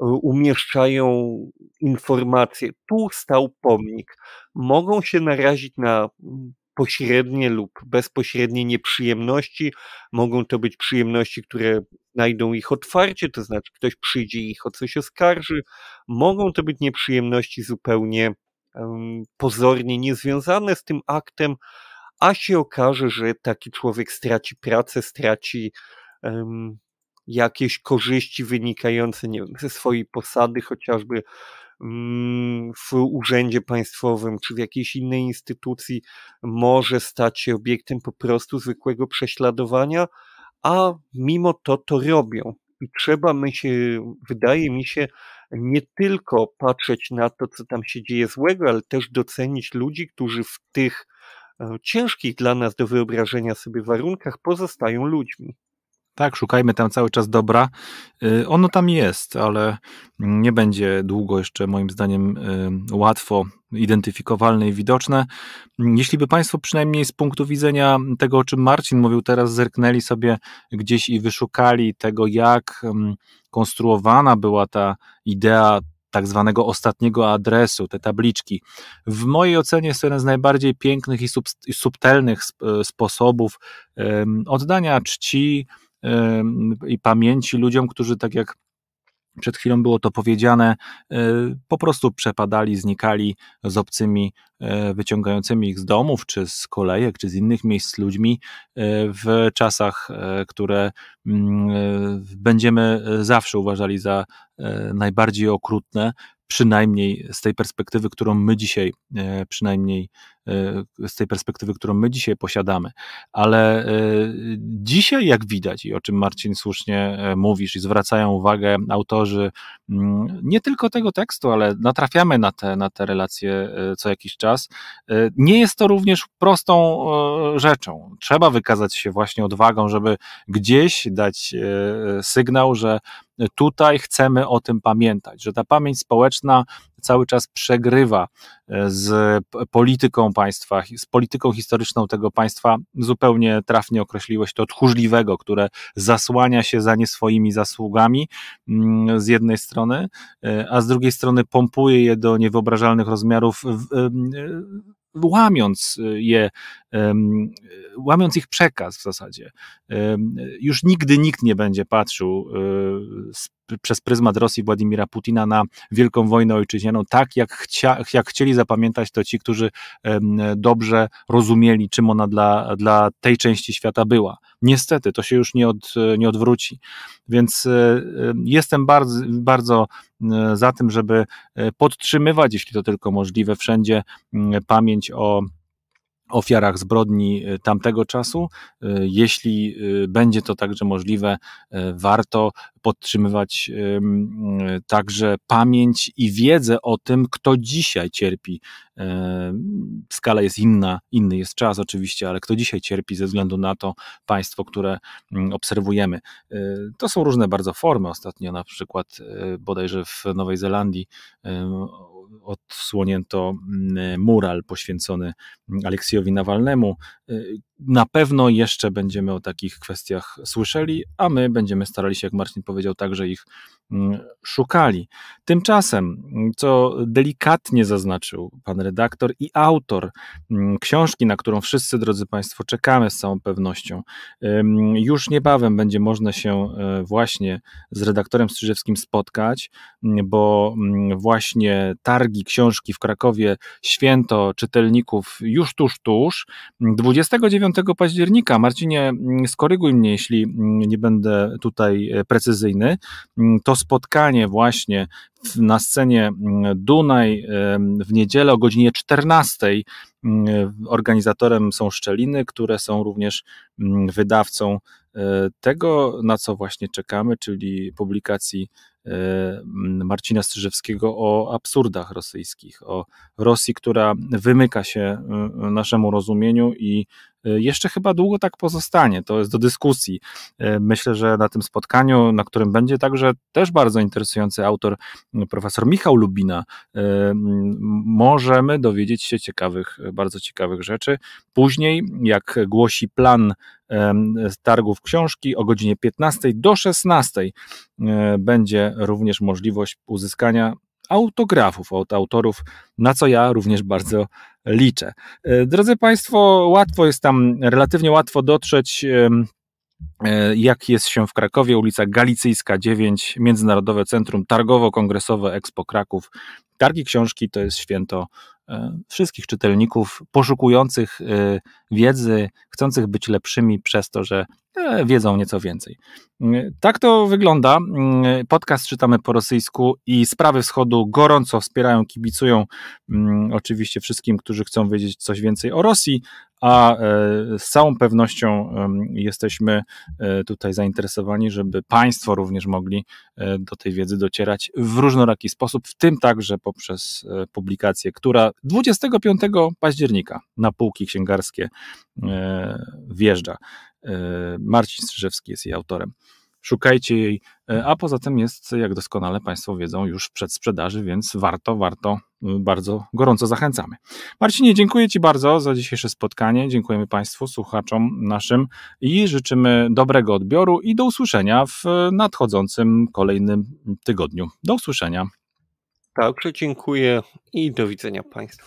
e, umieszczają informacje, tu stał pomnik, mogą się narazić na mm, pośrednie lub bezpośrednie nieprzyjemności. Mogą to być przyjemności, które znajdą ich otwarcie, to znaczy ktoś przyjdzie i ich o coś oskarży. Mogą to być nieprzyjemności zupełnie um, pozornie niezwiązane z tym aktem, a się okaże, że taki człowiek straci pracę, straci um, jakieś korzyści wynikające nie wiem, ze swojej posady, chociażby um, w urzędzie państwowym czy w jakiejś innej instytucji, może stać się obiektem po prostu zwykłego prześladowania, a mimo to to robią. I trzeba my się, wydaje mi się, nie tylko patrzeć na to, co tam się dzieje złego, ale też docenić ludzi, którzy w tych E, ciężkich dla nas do wyobrażenia sobie warunkach pozostają ludźmi. Tak, szukajmy tam cały czas dobra. Y, ono tam jest, ale nie będzie długo jeszcze, moim zdaniem, y, łatwo identyfikowalne i widoczne. Jeśli by Państwo przynajmniej z punktu widzenia tego, o czym Marcin mówił teraz, zerknęli sobie gdzieś i wyszukali tego, jak mm, konstruowana była ta idea tak zwanego ostatniego adresu, te tabliczki. W mojej ocenie jest to jeden z najbardziej pięknych i, sub, i subtelnych e, sposobów oddania czci i pamięci ludziom, którzy tak jak przed chwilą było to powiedziane, e, po prostu przepadali, znikali z obcymi e, wyciągającymi ich z domów, czy z kolejek, czy z innych miejsc ludźmi e, w czasach, które mm, będziemy zawsze uważali za najbardziej okrutne, przynajmniej z tej perspektywy, którą my dzisiaj przynajmniej Y, z tej perspektywy, którą my dzisiaj posiadamy. Ale y, dzisiaj, jak widać i o czym Marcin słusznie e, mówisz i zwracają uwagę autorzy mm, nie tylko tego tekstu, ale natrafiamy na te, na te relacje e, co jakiś czas, e, nie jest to również prostą rzeczą. Trzeba wykazać się właśnie odwagą, żeby gdzieś dać sygnał, że tutaj chcemy o tym pamiętać, że ta pamięć społeczna cały czas przegrywa e, z polityką państwa, z polityką historyczną tego państwa, zupełnie trafnie określiłeś to tchórzliwego, które zasłania się za nie swoimi zasługami mm, z jednej strony, e, a z drugiej strony pompuje je do niewyobrażalnych rozmiarów e, łamiąc je, łamiąc ich przekaz w zasadzie. Już nigdy nikt nie będzie patrzył z przez pryzmat Rosji Władimira Putina na Wielką Wojnę Ojczyźnianą, tak jak, chcia, jak chcieli zapamiętać to ci, którzy dobrze rozumieli, czym ona dla, dla tej części świata była. Niestety, to się już nie, od, nie odwróci. Więc e, jestem bardzo, bardzo za tym, żeby e, podtrzymywać, jeśli to tylko możliwe, wszędzie pamięć o ofiarach zbrodni y, tamtego czasu. Y, jeśli y, będzie to także możliwe, warto podtrzymywać także pamięć i wiedzę o tym, kto dzisiaj cierpi. Skala jest inna, inny jest czas oczywiście, ale kto dzisiaj cierpi ze względu na to państwo, które obserwujemy. To są różne bardzo formy. Ostatnio na przykład bodajże w Nowej Zelandii odsłonięto mm, mural poświęcony Aleksjowi Nawalnemu, y, na pewno jeszcze będziemy o takich kwestiach słyszeli, a my będziemy starali się, jak Marcin powiedział, także ich mm, szukali. Tymczasem, mm, co delikatnie zaznaczył pan redaktor i autor mm, książki, na którą wszyscy, drodzy Państwo, czekamy z całą pewnością, już niebawem będzie można się e, właśnie z redaktorem Strzyżewskim spotkać, bo właśnie targi książki w Krakowie, święto czytelników już tuż, tuż, 29 9 października. Marcinie, mm, skoryguj mnie, jeśli mm, nie będę tutaj e, precyzyjny. Mm, to spotkanie właśnie na scenie Dunaj w niedzielę o godzinie 14. Organizatorem są Szczeliny, które są również wydawcą e, tego, na co właśnie czekamy, czyli publikacji e, Marcina Strzyżewskiego o absurdach rosyjskich, o Rosji, która wymyka się naszemu rozumieniu i E, jeszcze chyba długo tak pozostanie. To jest do dyskusji. E, myślę, że na tym spotkaniu, na którym będzie także też bardzo interesujący autor, profesor Michał Lubina, e, możemy dowiedzieć się ciekawych, bardzo ciekawych rzeczy. Później, jak głosi plan targów książki o godzinie 15 do 16 będzie również możliwość uzyskania autografów, od autorów, na co ja również bardzo liczę. E, drodzy Państwo, łatwo jest tam, relatywnie łatwo dotrzeć. E, jak jest się w Krakowie, ulica Galicyjska 9, Międzynarodowe Centrum Targowo-Kongresowe Expo Kraków. Targi Książki to jest święto e, wszystkich czytelników poszukujących wiedzy, chcących być lepszymi przez to, że e, wiedzą nieco więcej. Mm, tak to wygląda. Mm, podcast czytamy po rosyjsku i sprawy wschodu gorąco wspierają, kibicują mm, oczywiście wszystkim, którzy chcą wiedzieć coś więcej o Rosji, a e, z całą pewnością jesteśmy e, tutaj zainteresowani, żeby Państwo również mogli do tej wiedzy docierać w różnoraki sposób, w tym także poprzez publikację, która 25 października na półki księgarskie E, wjeżdża. E, Marcin Strzyżewski jest jej autorem. Szukajcie jej, e, a poza tym jest, jak doskonale Państwo wiedzą, już przed sprzedaży, więc warto, warto, y, bardzo gorąco zachęcamy. Marcinie, dziękuję Ci bardzo za dzisiejsze spotkanie. Dziękujemy Państwu, słuchaczom naszym i życzymy dobrego odbioru i do usłyszenia w nadchodzącym kolejnym tygodniu. Do usłyszenia. Także dziękuję i do widzenia Państwu.